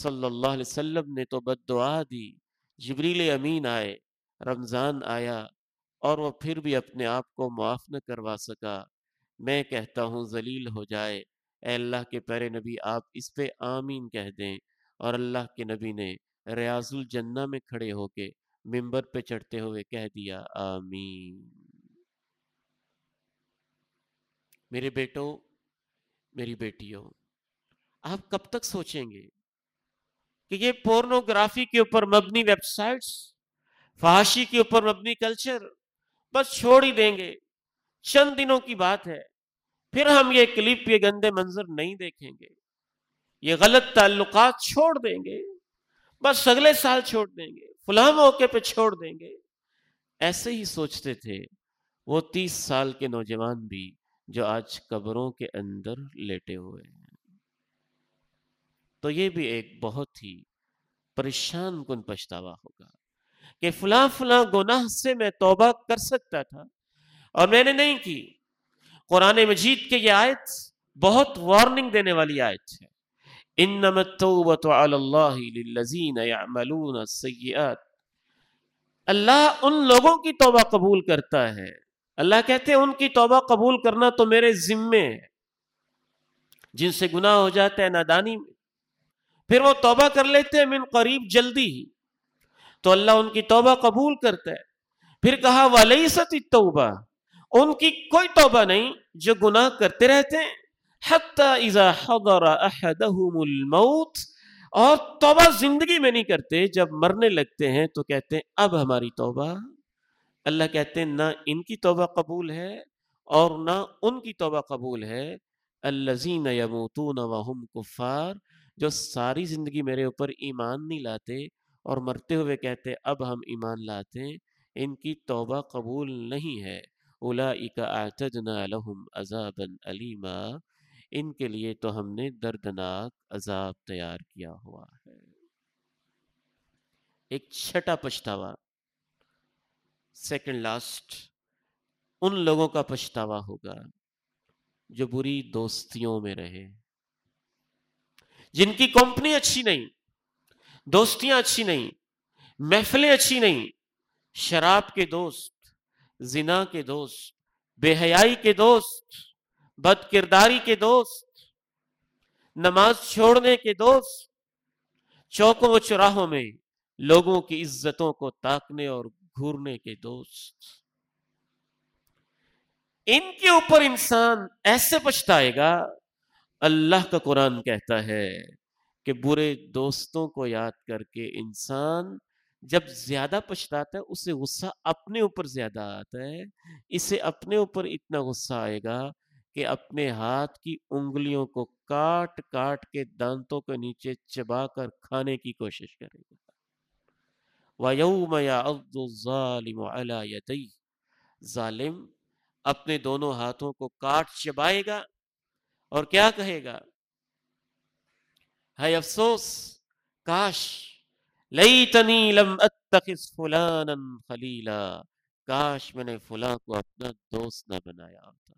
Speaker 1: صلی اللہ علیہ وسلم نے تو بد دعا دی جبریل امین آئے رمضان آیا اور وہ پھر بھی اپنے آپ کو معاف نہ کروا سکا میں کہتا ہوں ذلیل ہو جائے اے اللہ کے پیرے نبی آپ اس پہ آمین کہہ دیں اور اللہ کے نبی نے ریاض الجنہ میں کھڑے ہو کے ممبر پہ چڑھتے ہوئے کہہ دیا آمین میرے بیٹوں میری بیٹیوں آپ کب تک سوچیں گے کہ یہ پورنوگرافی کے اوپر مبنی ویب سائٹس فحاشی کے اوپر مبنی کلچر بس چھوڑ ہی دیں گے چند دنوں کی بات ہے پھر ہم یہ کلپ یہ گندے منظر نہیں دیکھیں گے یہ غلط تعلقات چھوڑ دیں گے بس اگلے سال چھوڑ دیں گے فلاں موقع پہ چھوڑ دیں گے ایسے ہی سوچتے تھے وہ تیس سال کے نوجوان بھی جو آج قبروں کے اندر لیٹے ہوئے ہیں تو یہ بھی ایک بہت ہی پریشان کن پچھتاوا ہوگا کہ فلاں فلاں گناہ سے میں توبہ کر سکتا تھا اور میں نے نہیں کی قرآن مجید کے یہ آیت بہت وارننگ دینے والی آیت ہے علی اللہ ان لوگوں کی توبہ قبول کرتا ہے اللہ کہتے ہیں ان کی توبہ قبول کرنا تو میرے ذمے ہے جن سے گناہ ہو جاتا ہے نادانی میں پھر وہ توبہ کر لیتے ہیں من قریب جلدی ہی تو اللہ ان کی توبہ قبول کرتا ہے پھر کہا والی ستی توبہ ان کی کوئی توبہ نہیں جو گناہ کرتے رہتے ہیں حتی اذا حضر الموت اور توبہ زندگی میں نہیں کرتے جب مرنے لگتے ہیں تو کہتے ہیں اب ہماری توبہ اللہ کہتے ہیں نہ ان کی توبہ قبول ہے اور نہ ان کی توبہ قبول ہے الزین کفار جو ساری زندگی میرے اوپر ایمان نہیں لاتے اور مرتے ہوئے کہتے اب ہم ایمان لاتے ان کی توبہ قبول نہیں ہے اعتدنا لهم عذابا علیما ان کے لیے تو ہم نے دردناک عذاب تیار کیا ہوا ہے ایک چھٹا پچھتاوا سیکنڈ لاسٹ ان لوگوں کا پچھتاوا ہوگا جو بری دوستیوں میں رہے جن کی کمپنی اچھی نہیں دوستیاں اچھی نہیں محفلیں اچھی نہیں شراب کے دوست زنا کے دوست بے حیائی کے دوست بد کرداری کے دوست نماز چھوڑنے کے دوست چوکوں و چراہوں میں لوگوں کی عزتوں کو تاکنے اور گھورنے کے دوست ان کے اوپر انسان ایسے پچھتائے گا اللہ کا قرآن کہتا ہے کہ برے دوستوں کو یاد کر کے انسان جب زیادہ پچھتاتا ہے اسے غصہ اپنے اوپر زیادہ آتا ہے اسے اپنے اوپر اتنا غصہ آئے گا کہ اپنے ہاتھ کی انگلیوں کو کاٹ کاٹ کے دانتوں کے نیچے چبا کر کھانے کی کوشش کرے گا وَيَوْمَ يَعَضُّ الظَّالِمُ عَلَى يَدَيْهِ ظالم اپنے دونوں ہاتھوں کو کاٹ چبائے گا اور کیا کہے گا ہے افسوس کاش لیتنی لم اتخذ فلانا خلیلا کاش میں نے فلاں کو اپنا دوست نہ بنایا ہوتا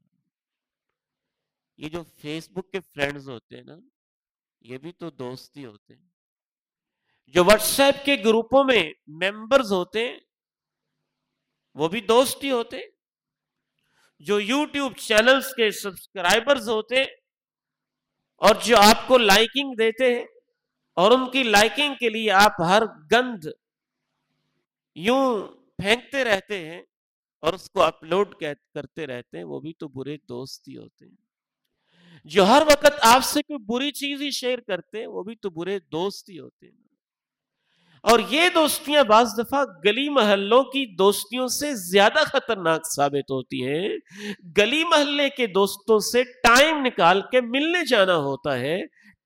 Speaker 1: یہ جو فیس بک کے فرینڈز ہوتے ہیں نا یہ بھی تو دوست ہی ہوتے ہیں جو واٹس ایپ کے گروپوں میں ممبرز ہوتے ہیں وہ بھی دوست ہی ہوتے ہیں جو یوٹیوب چینلز کے سبسکرائبرز ہوتے ہیں اور جو آپ کو لائکنگ دیتے ہیں اور ان کی لائکنگ کے لیے آپ ہر گند یوں پھینکتے رہتے ہیں اور اس کو اپلوڈ کرتے رہتے ہیں وہ بھی تو برے دوست ہی ہوتے ہیں جو ہر وقت آپ سے کوئی بری چیز ہی شیئر کرتے ہیں وہ بھی تو برے دوست ہی ہوتے ہیں اور یہ دوستیاں بعض دفعہ گلی محلوں کی دوستیوں سے زیادہ خطرناک ثابت ہوتی ہیں گلی محلے کے دوستوں سے ٹائم نکال کے ملنے جانا ہوتا ہے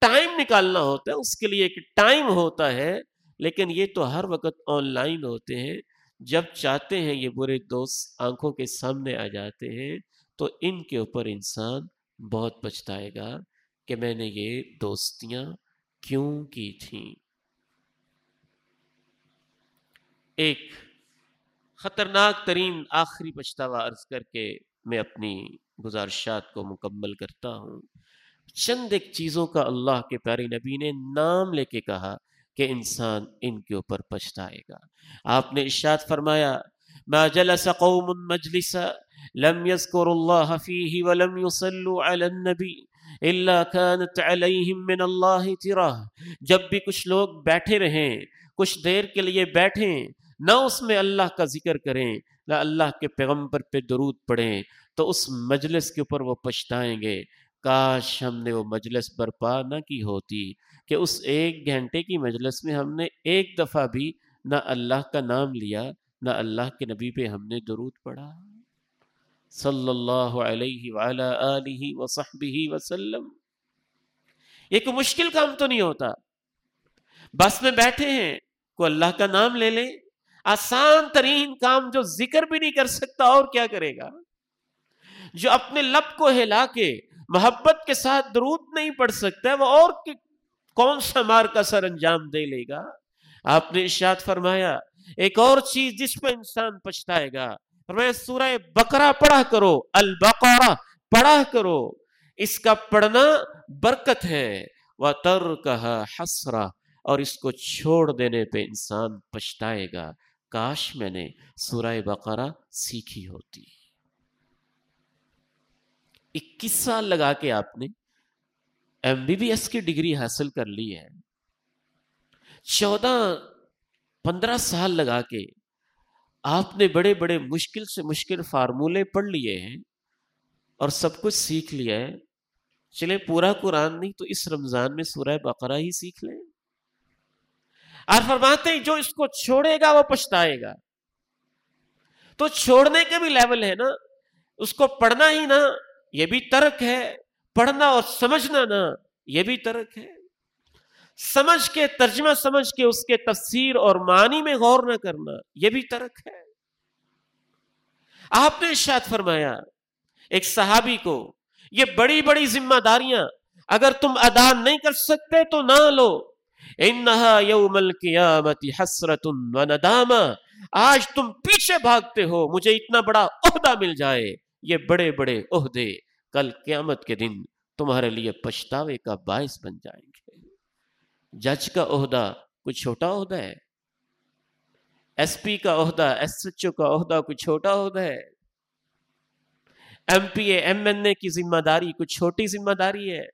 Speaker 1: ٹائم نکالنا ہوتا ہے اس کے لیے ایک ٹائم ہوتا ہے لیکن یہ تو ہر وقت آن لائن ہوتے ہیں جب چاہتے ہیں یہ برے دوست آنکھوں کے سامنے آ جاتے ہیں تو ان کے اوپر انسان بہت پچھتائے گا کہ میں نے یہ دوستیاں کیوں کی تھیں ایک خطرناک ترین آخری پچھتاوا عرض کر کے میں اپنی گزارشات کو مکمل کرتا ہوں چند ایک چیزوں کا اللہ کے پیاری نبی نے نام لے کے کہا کہ انسان ان کے اوپر پچھتائے گا آپ نے فرمایا ما جلس قوم لم ولم يصلوا الا من جب بھی کچھ لوگ بیٹھے رہیں کچھ دیر کے لیے بیٹھیں نہ اس میں اللہ کا ذکر کریں نہ اللہ کے پیغمبر پہ درود پڑھیں تو اس مجلس کے اوپر وہ پچھتائیں گے کاش ہم نے وہ مجلس برپا نہ کی ہوتی کہ اس ایک گھنٹے کی مجلس میں ہم نے ایک دفعہ بھی نہ اللہ کا نام لیا نہ اللہ کے نبی پہ ہم نے درود پڑھا صلی اللہ علیہ آلہ وصحبہ وسلم ایک مشکل کام تو نہیں ہوتا بس میں بیٹھے ہیں کو اللہ کا نام لے لیں آسان ترین کام جو ذکر بھی نہیں کر سکتا اور کیا کرے گا جو اپنے لب کو ہلا کے محبت کے ساتھ درود نہیں پڑھ سکتا وہ اور کون سا مار کا سر انجام دے لے گا آپ نے فرمایا ایک اور چیز جس پہ انسان پچھتائے گا فرمایا سورہ بقرہ پڑھا کرو البقرہ پڑھا کرو اس کا پڑھنا برکت ہے وہ تر اور اس کو چھوڑ دینے پہ انسان پچھتائے گا کاش میں نے سورہ بقرہ سیکھی ہوتی اکیس سال لگا کے آپ نے ایم بی بی ایس کی ڈگری حاصل کر لی ہے چودہ پندرہ سال لگا کے آپ نے بڑے بڑے مشکل سے مشکل فارمولے پڑھ لیے ہیں اور سب کچھ سیکھ لیا ہے چلے پورا قرآن نہیں تو اس رمضان میں سورہ بقرہ ہی سیکھ لیں اور فرماتے ہیں جو اس کو چھوڑے گا وہ گا تو چھوڑنے کے بھی لیول ہے نا اس کو پڑھنا ہی نا یہ بھی ترک ہے پڑھنا اور سمجھنا نہ یہ بھی ترک ہے سمجھ کے ترجمہ سمجھ کے اس کے تفسیر اور معنی میں غور نہ کرنا یہ بھی ترک ہے آپ نے اشارت فرمایا ایک صحابی کو یہ بڑی بڑی ذمہ داریاں اگر تم ادا نہیں کر سکتے تو نہ لو انہا یوم القیامت حسرت و ندامہ آج تم پیچھے بھاگتے ہو مجھے اتنا بڑا عہدہ مل جائے یہ بڑے بڑے عہدے کل قیامت کے دن تمہارے لیے پچھتاوے کا باعث بن جائیں گے جج کا عہدہ کچھ چھوٹا عہدہ ہے ایس پی کا عہدہ ایس ایچ او کا عہدہ کچھ چھوٹا عہدہ ہے M P A M N A کی ذمہ داری کچھ چھوٹی ذمہ داری ہے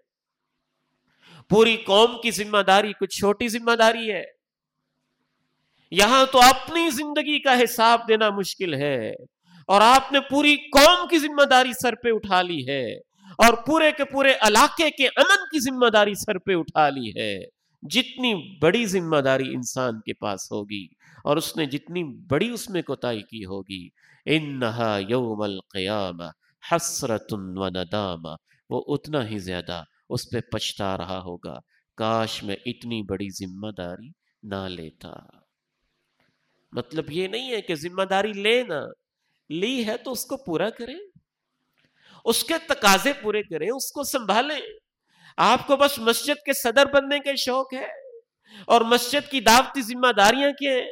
Speaker 1: پوری قوم کی ذمہ داری کچھ چھوٹی ذمہ داری ہے یہاں تو اپنی زندگی کا حساب دینا مشکل ہے اور آپ نے پوری قوم کی ذمہ داری سر پہ اٹھا لی ہے اور پورے کے پورے علاقے کے امن کی ذمہ داری سر پہ اٹھا لی ہے جتنی بڑی ذمہ داری انسان کے پاس ہوگی اور اس نے جتنی بڑی اس میں کوتاہی کی ہوگی انہا یوم القیام حسرت و وہ اتنا ہی زیادہ اس پہ پچھتا رہا ہوگا کاش میں اتنی بڑی ذمہ داری نہ لیتا مطلب یہ نہیں ہے کہ ذمہ داری لینا لی ہے تو اس کو پورا کریں اس کے تقاضے پورے کریں اس کو سنبھالیں آپ کو بس مسجد کے صدر بننے کے شوق ہے اور مسجد کی دعوتی ذمہ داریاں کیا ہیں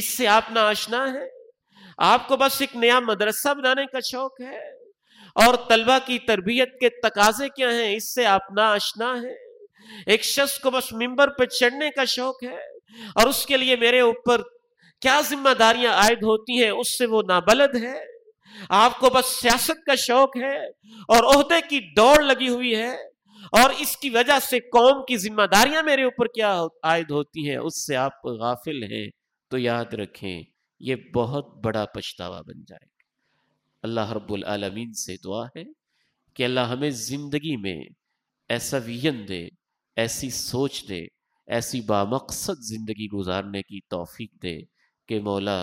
Speaker 1: اس سے آپ نہ آشنا ہے آپ کو بس ایک نیا مدرسہ بنانے کا شوق ہے اور طلبہ کی تربیت کے تقاضے کیا ہیں اس سے آپ نہ آشنا ہے ایک شخص کو بس ممبر پہ چڑھنے کا شوق ہے اور اس کے لیے میرے اوپر کیا ذمہ داریاں عائد ہوتی ہیں اس سے وہ نابلد ہے آپ کو بس سیاست کا شوق ہے اور عہدے کی دوڑ لگی ہوئی ہے اور اس کی وجہ سے قوم کی ذمہ داریاں میرے اوپر کیا عائد ہوتی ہیں اس سے آپ غافل ہیں تو یاد رکھیں یہ بہت بڑا پچھتاوا بن جائے گا اللہ رب العالمین سے دعا ہے کہ اللہ ہمیں زندگی میں ایسا وین دے ایسی سوچ دے ایسی بامقصد زندگی گزارنے کی توفیق دے کہ مولا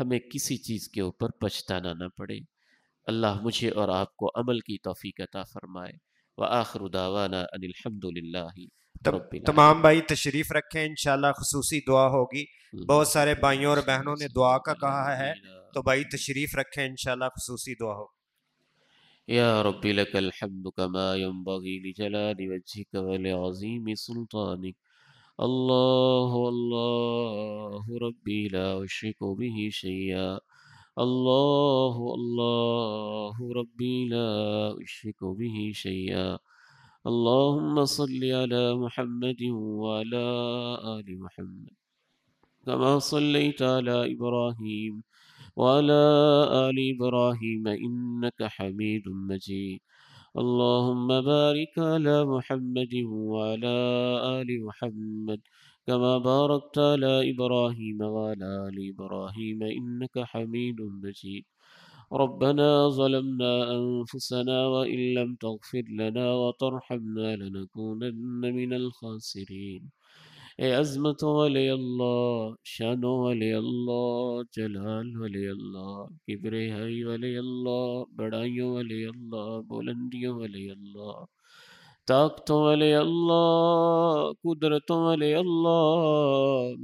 Speaker 1: ہمیں کسی چیز کے اوپر پچھتانا نہ پڑے اللہ مجھے اور آپ کو عمل کی توفیق عطا فرمائے وآخر دعوانا ان الحمد للہ تمام بھائی تشریف رکھیں انشاءاللہ خصوصی دعا ہوگی بہت سارے بھائیوں اور بہنوں نے دعا کا کہا ہے تو بھائی تشریف رکھیں انشاءاللہ خصوصی دعا ہوگی یا رب لکا الحمد کما ینبغی لجلال وجہک ولعظیم سلطانک الله الله ربي لا أشرك به شيئا الله الله ربي لا أشرك به شيئا اللهم صل على محمد وعلى آل محمد كما صليت على إبراهيم وعلى آل إبراهيم إنك حميد مجيد اللهم بارك على محمد وعلى آل محمد كما باركت على إبراهيم وعلى آل إبراهيم إنك حميد مجيد ربنا ظلمنا أنفسنا وإن لم تغفر لنا وترحمنا لنكونن من الخاسرين اے عظمت والے اللہ شان اللہ جلال اللہ کبر والبر علی اللہ بڑائیوں والے اللہ بلندیوں والے اللہ طاقتوں والے اللہ قدرتوں والے اللہ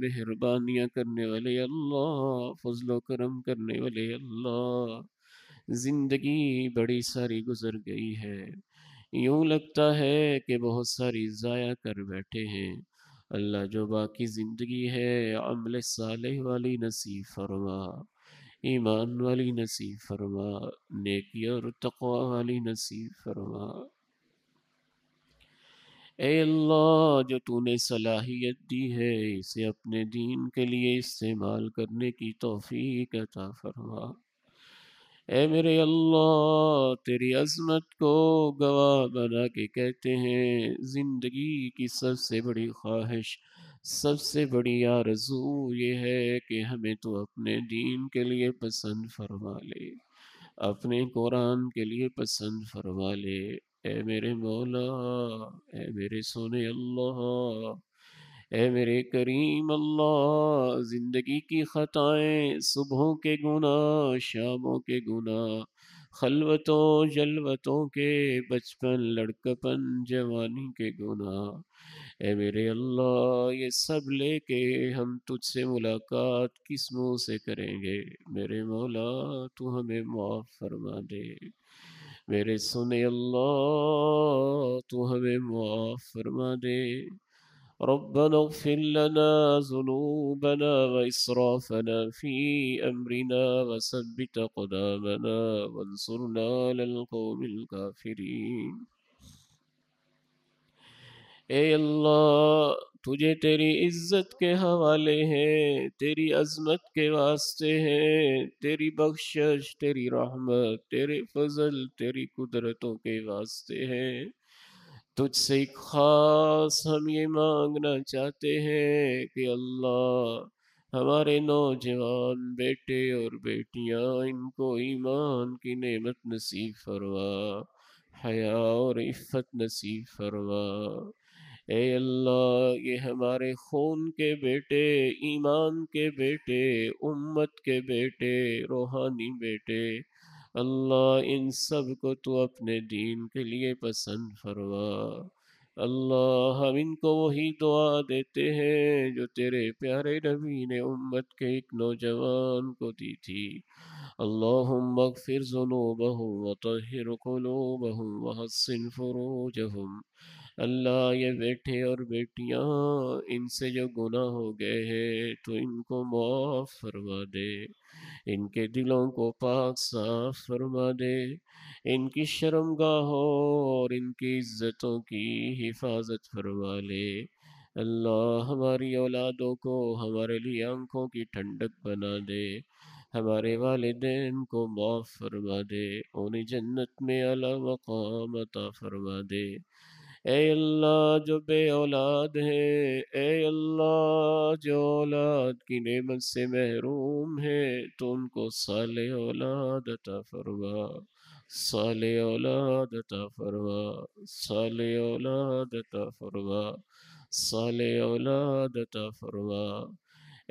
Speaker 1: مہربانیاں کرنے والے اللہ فضل و کرم کرنے والے اللہ زندگی بڑی ساری گزر گئی ہے یوں لگتا ہے کہ بہت ساری ضائع کر بیٹھے ہیں اللہ جو باقی زندگی ہے عمل صالح والی نصیب فرما ایمان والی نصیب فرما نیکی اور تقوی والی نصیب فرما اے اللہ جو تو نے صلاحیت دی ہے اسے اپنے دین کے لیے استعمال کرنے کی توفیق عطا فرما اے میرے اللہ تیری عظمت کو گواہ بنا کے کہتے ہیں زندگی کی سب سے بڑی خواہش سب سے بڑی آرزو یہ ہے کہ ہمیں تو اپنے دین کے لیے پسند فرما لے اپنے قرآن کے لیے پسند فرما لے اے میرے مولا اے میرے سونے اللہ اے میرے کریم اللہ زندگی کی خطائیں صبحوں کے گناہ شاموں کے گناہ خلوتوں جلوتوں کے بچپن لڑکپن جوانی کے گناہ اے میرے اللہ یہ سب لے کے ہم تجھ سے ملاقات کس منہ سے کریں گے میرے مولا تو ہمیں معاف فرما دے میرے سنے اللہ تو ہمیں معاف فرما دے ربنا اغفر لنا ذنوبنا وإسرافنا في أمرنا وثبت وانصرنا على القوم الكافرين اے اللہ تجھے تیری عزت کے حوالے ہیں تیری عظمت کے واسطے ہیں تیری بخشش تیری رحمت تیرے فضل تیری قدرتوں کے واسطے ہیں تجھ سے خاص ہم یہ مانگنا چاہتے ہیں کہ اللہ ہمارے نوجوان بیٹے اور بیٹیاں ان کو ایمان کی نعمت نصیب فروا حیا اور عفت نصیب فروا اے اللہ یہ ہمارے خون کے بیٹے ایمان کے بیٹے امت کے بیٹے روحانی بیٹے اللہ ان سب کو تو اپنے دین کے لیے پسند فرما اللہ ہم ان کو وہی دعا دیتے ہیں جو تیرے پیارے نبی نے امت کے ایک نوجوان کو دی تھی اللہم مغفر ذنوبہم وطہر قلوبہم وحسن فروجہم اللہ یہ بیٹے اور بیٹیاں ان سے جو گناہ ہو گئے ہیں تو ان کو معاف فرما دے ان کے دلوں کو پاک صاف فرما دے ان کی شرم گاہ ہو اور ان کی عزتوں کی حفاظت فرما لے اللہ ہماری اولادوں کو ہمارے لیے آنکھوں کی ٹھنڈک بنا دے ہمارے والدین کو معاف فرما دے انہیں جنت میں مقام عطا فرما دے اے اللہ جو بے اولاد ہے اے اللہ جو اولاد کی نعمت سے محروم ہے تو ان کو صالح اولاد عطا فروا صالح اولاد عطا فروا صالح اولاد عطا فروا صالح اولاد عطا فروا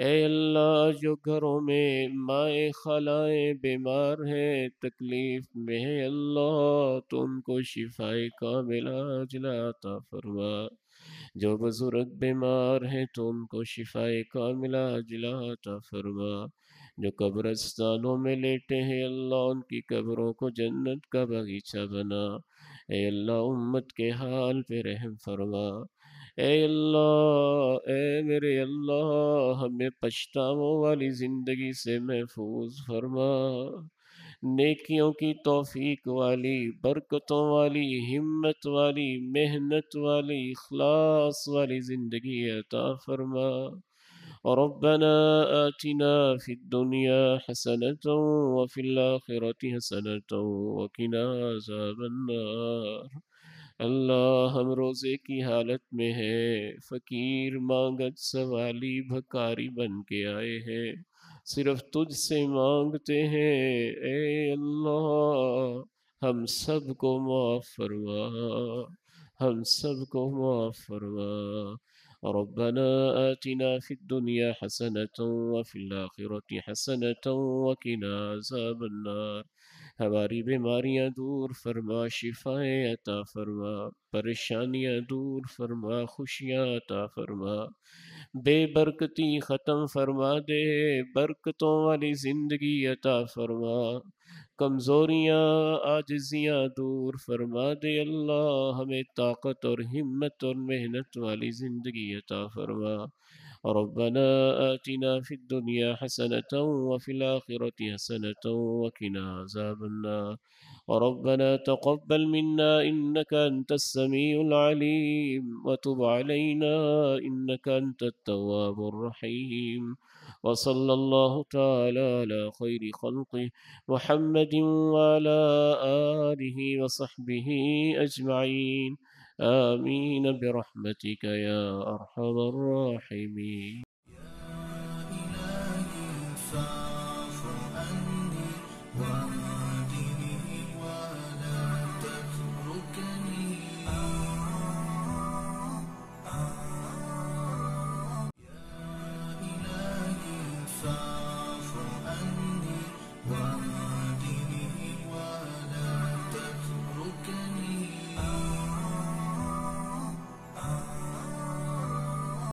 Speaker 1: اے اللہ جو گھروں میں مائیں خلائیں بیمار ہیں تکلیف میں ہے اللہ تو ان کو شفائے کا ملا جلاتا فرما جو بزرگ بیمار ہیں تو ان کو شفائے کا ملا جلاتا فرما جو قبرستانوں میں لیٹے ہیں اللہ ان کی قبروں کو جنت کا باغیچہ بنا اے اللہ امت کے حال پہ رحم فرما اے اللہ اے میرے اللہ ہمیں پچھتاووں والی زندگی سے محفوظ فرما نیکیوں کی توفیق والی برکتوں والی ہمت والی محنت والی اخلاص والی زندگی عطا فرما ربنا آتنا فی الدنیا حسنتا وفی حسنتوں حسنتا وکنا عذاب النار اللہ ہم روزے کی حالت میں ہے فقیر مانگت سوالی بھکاری بن کے آئے ہیں صرف تجھ سے مانگتے ہیں اے اللہ ہم سب کو معاف فرما ہم سب کو معاف ربنا آتنا فی الدنیا حسنتا وفی الاخرہ حسنتا وکنا عذاب النار ہماری بیماریاں دور فرما شفائیں عطا فرما پریشانیاں دور فرما خوشیاں عطا فرما بے برکتی ختم فرما دے برکتوں والی زندگی عطا فرما کمزوریاں آجزیاں دور فرما دے اللہ ہمیں طاقت اور ہمت اور محنت والی زندگی عطا فرما ربنا آتنا في الدنيا حسنة وفي الآخرة حسنة وقنا عذاب النار ربنا تقبل منا إنك أنت السميع العليم وتب علينا إنك أنت التواب الرحيم وصلى الله تعالى على خير خلقه محمد وعلى آله وصحبه أجمعين آمين برحمتك يا أرحم الراحمين يا إلهي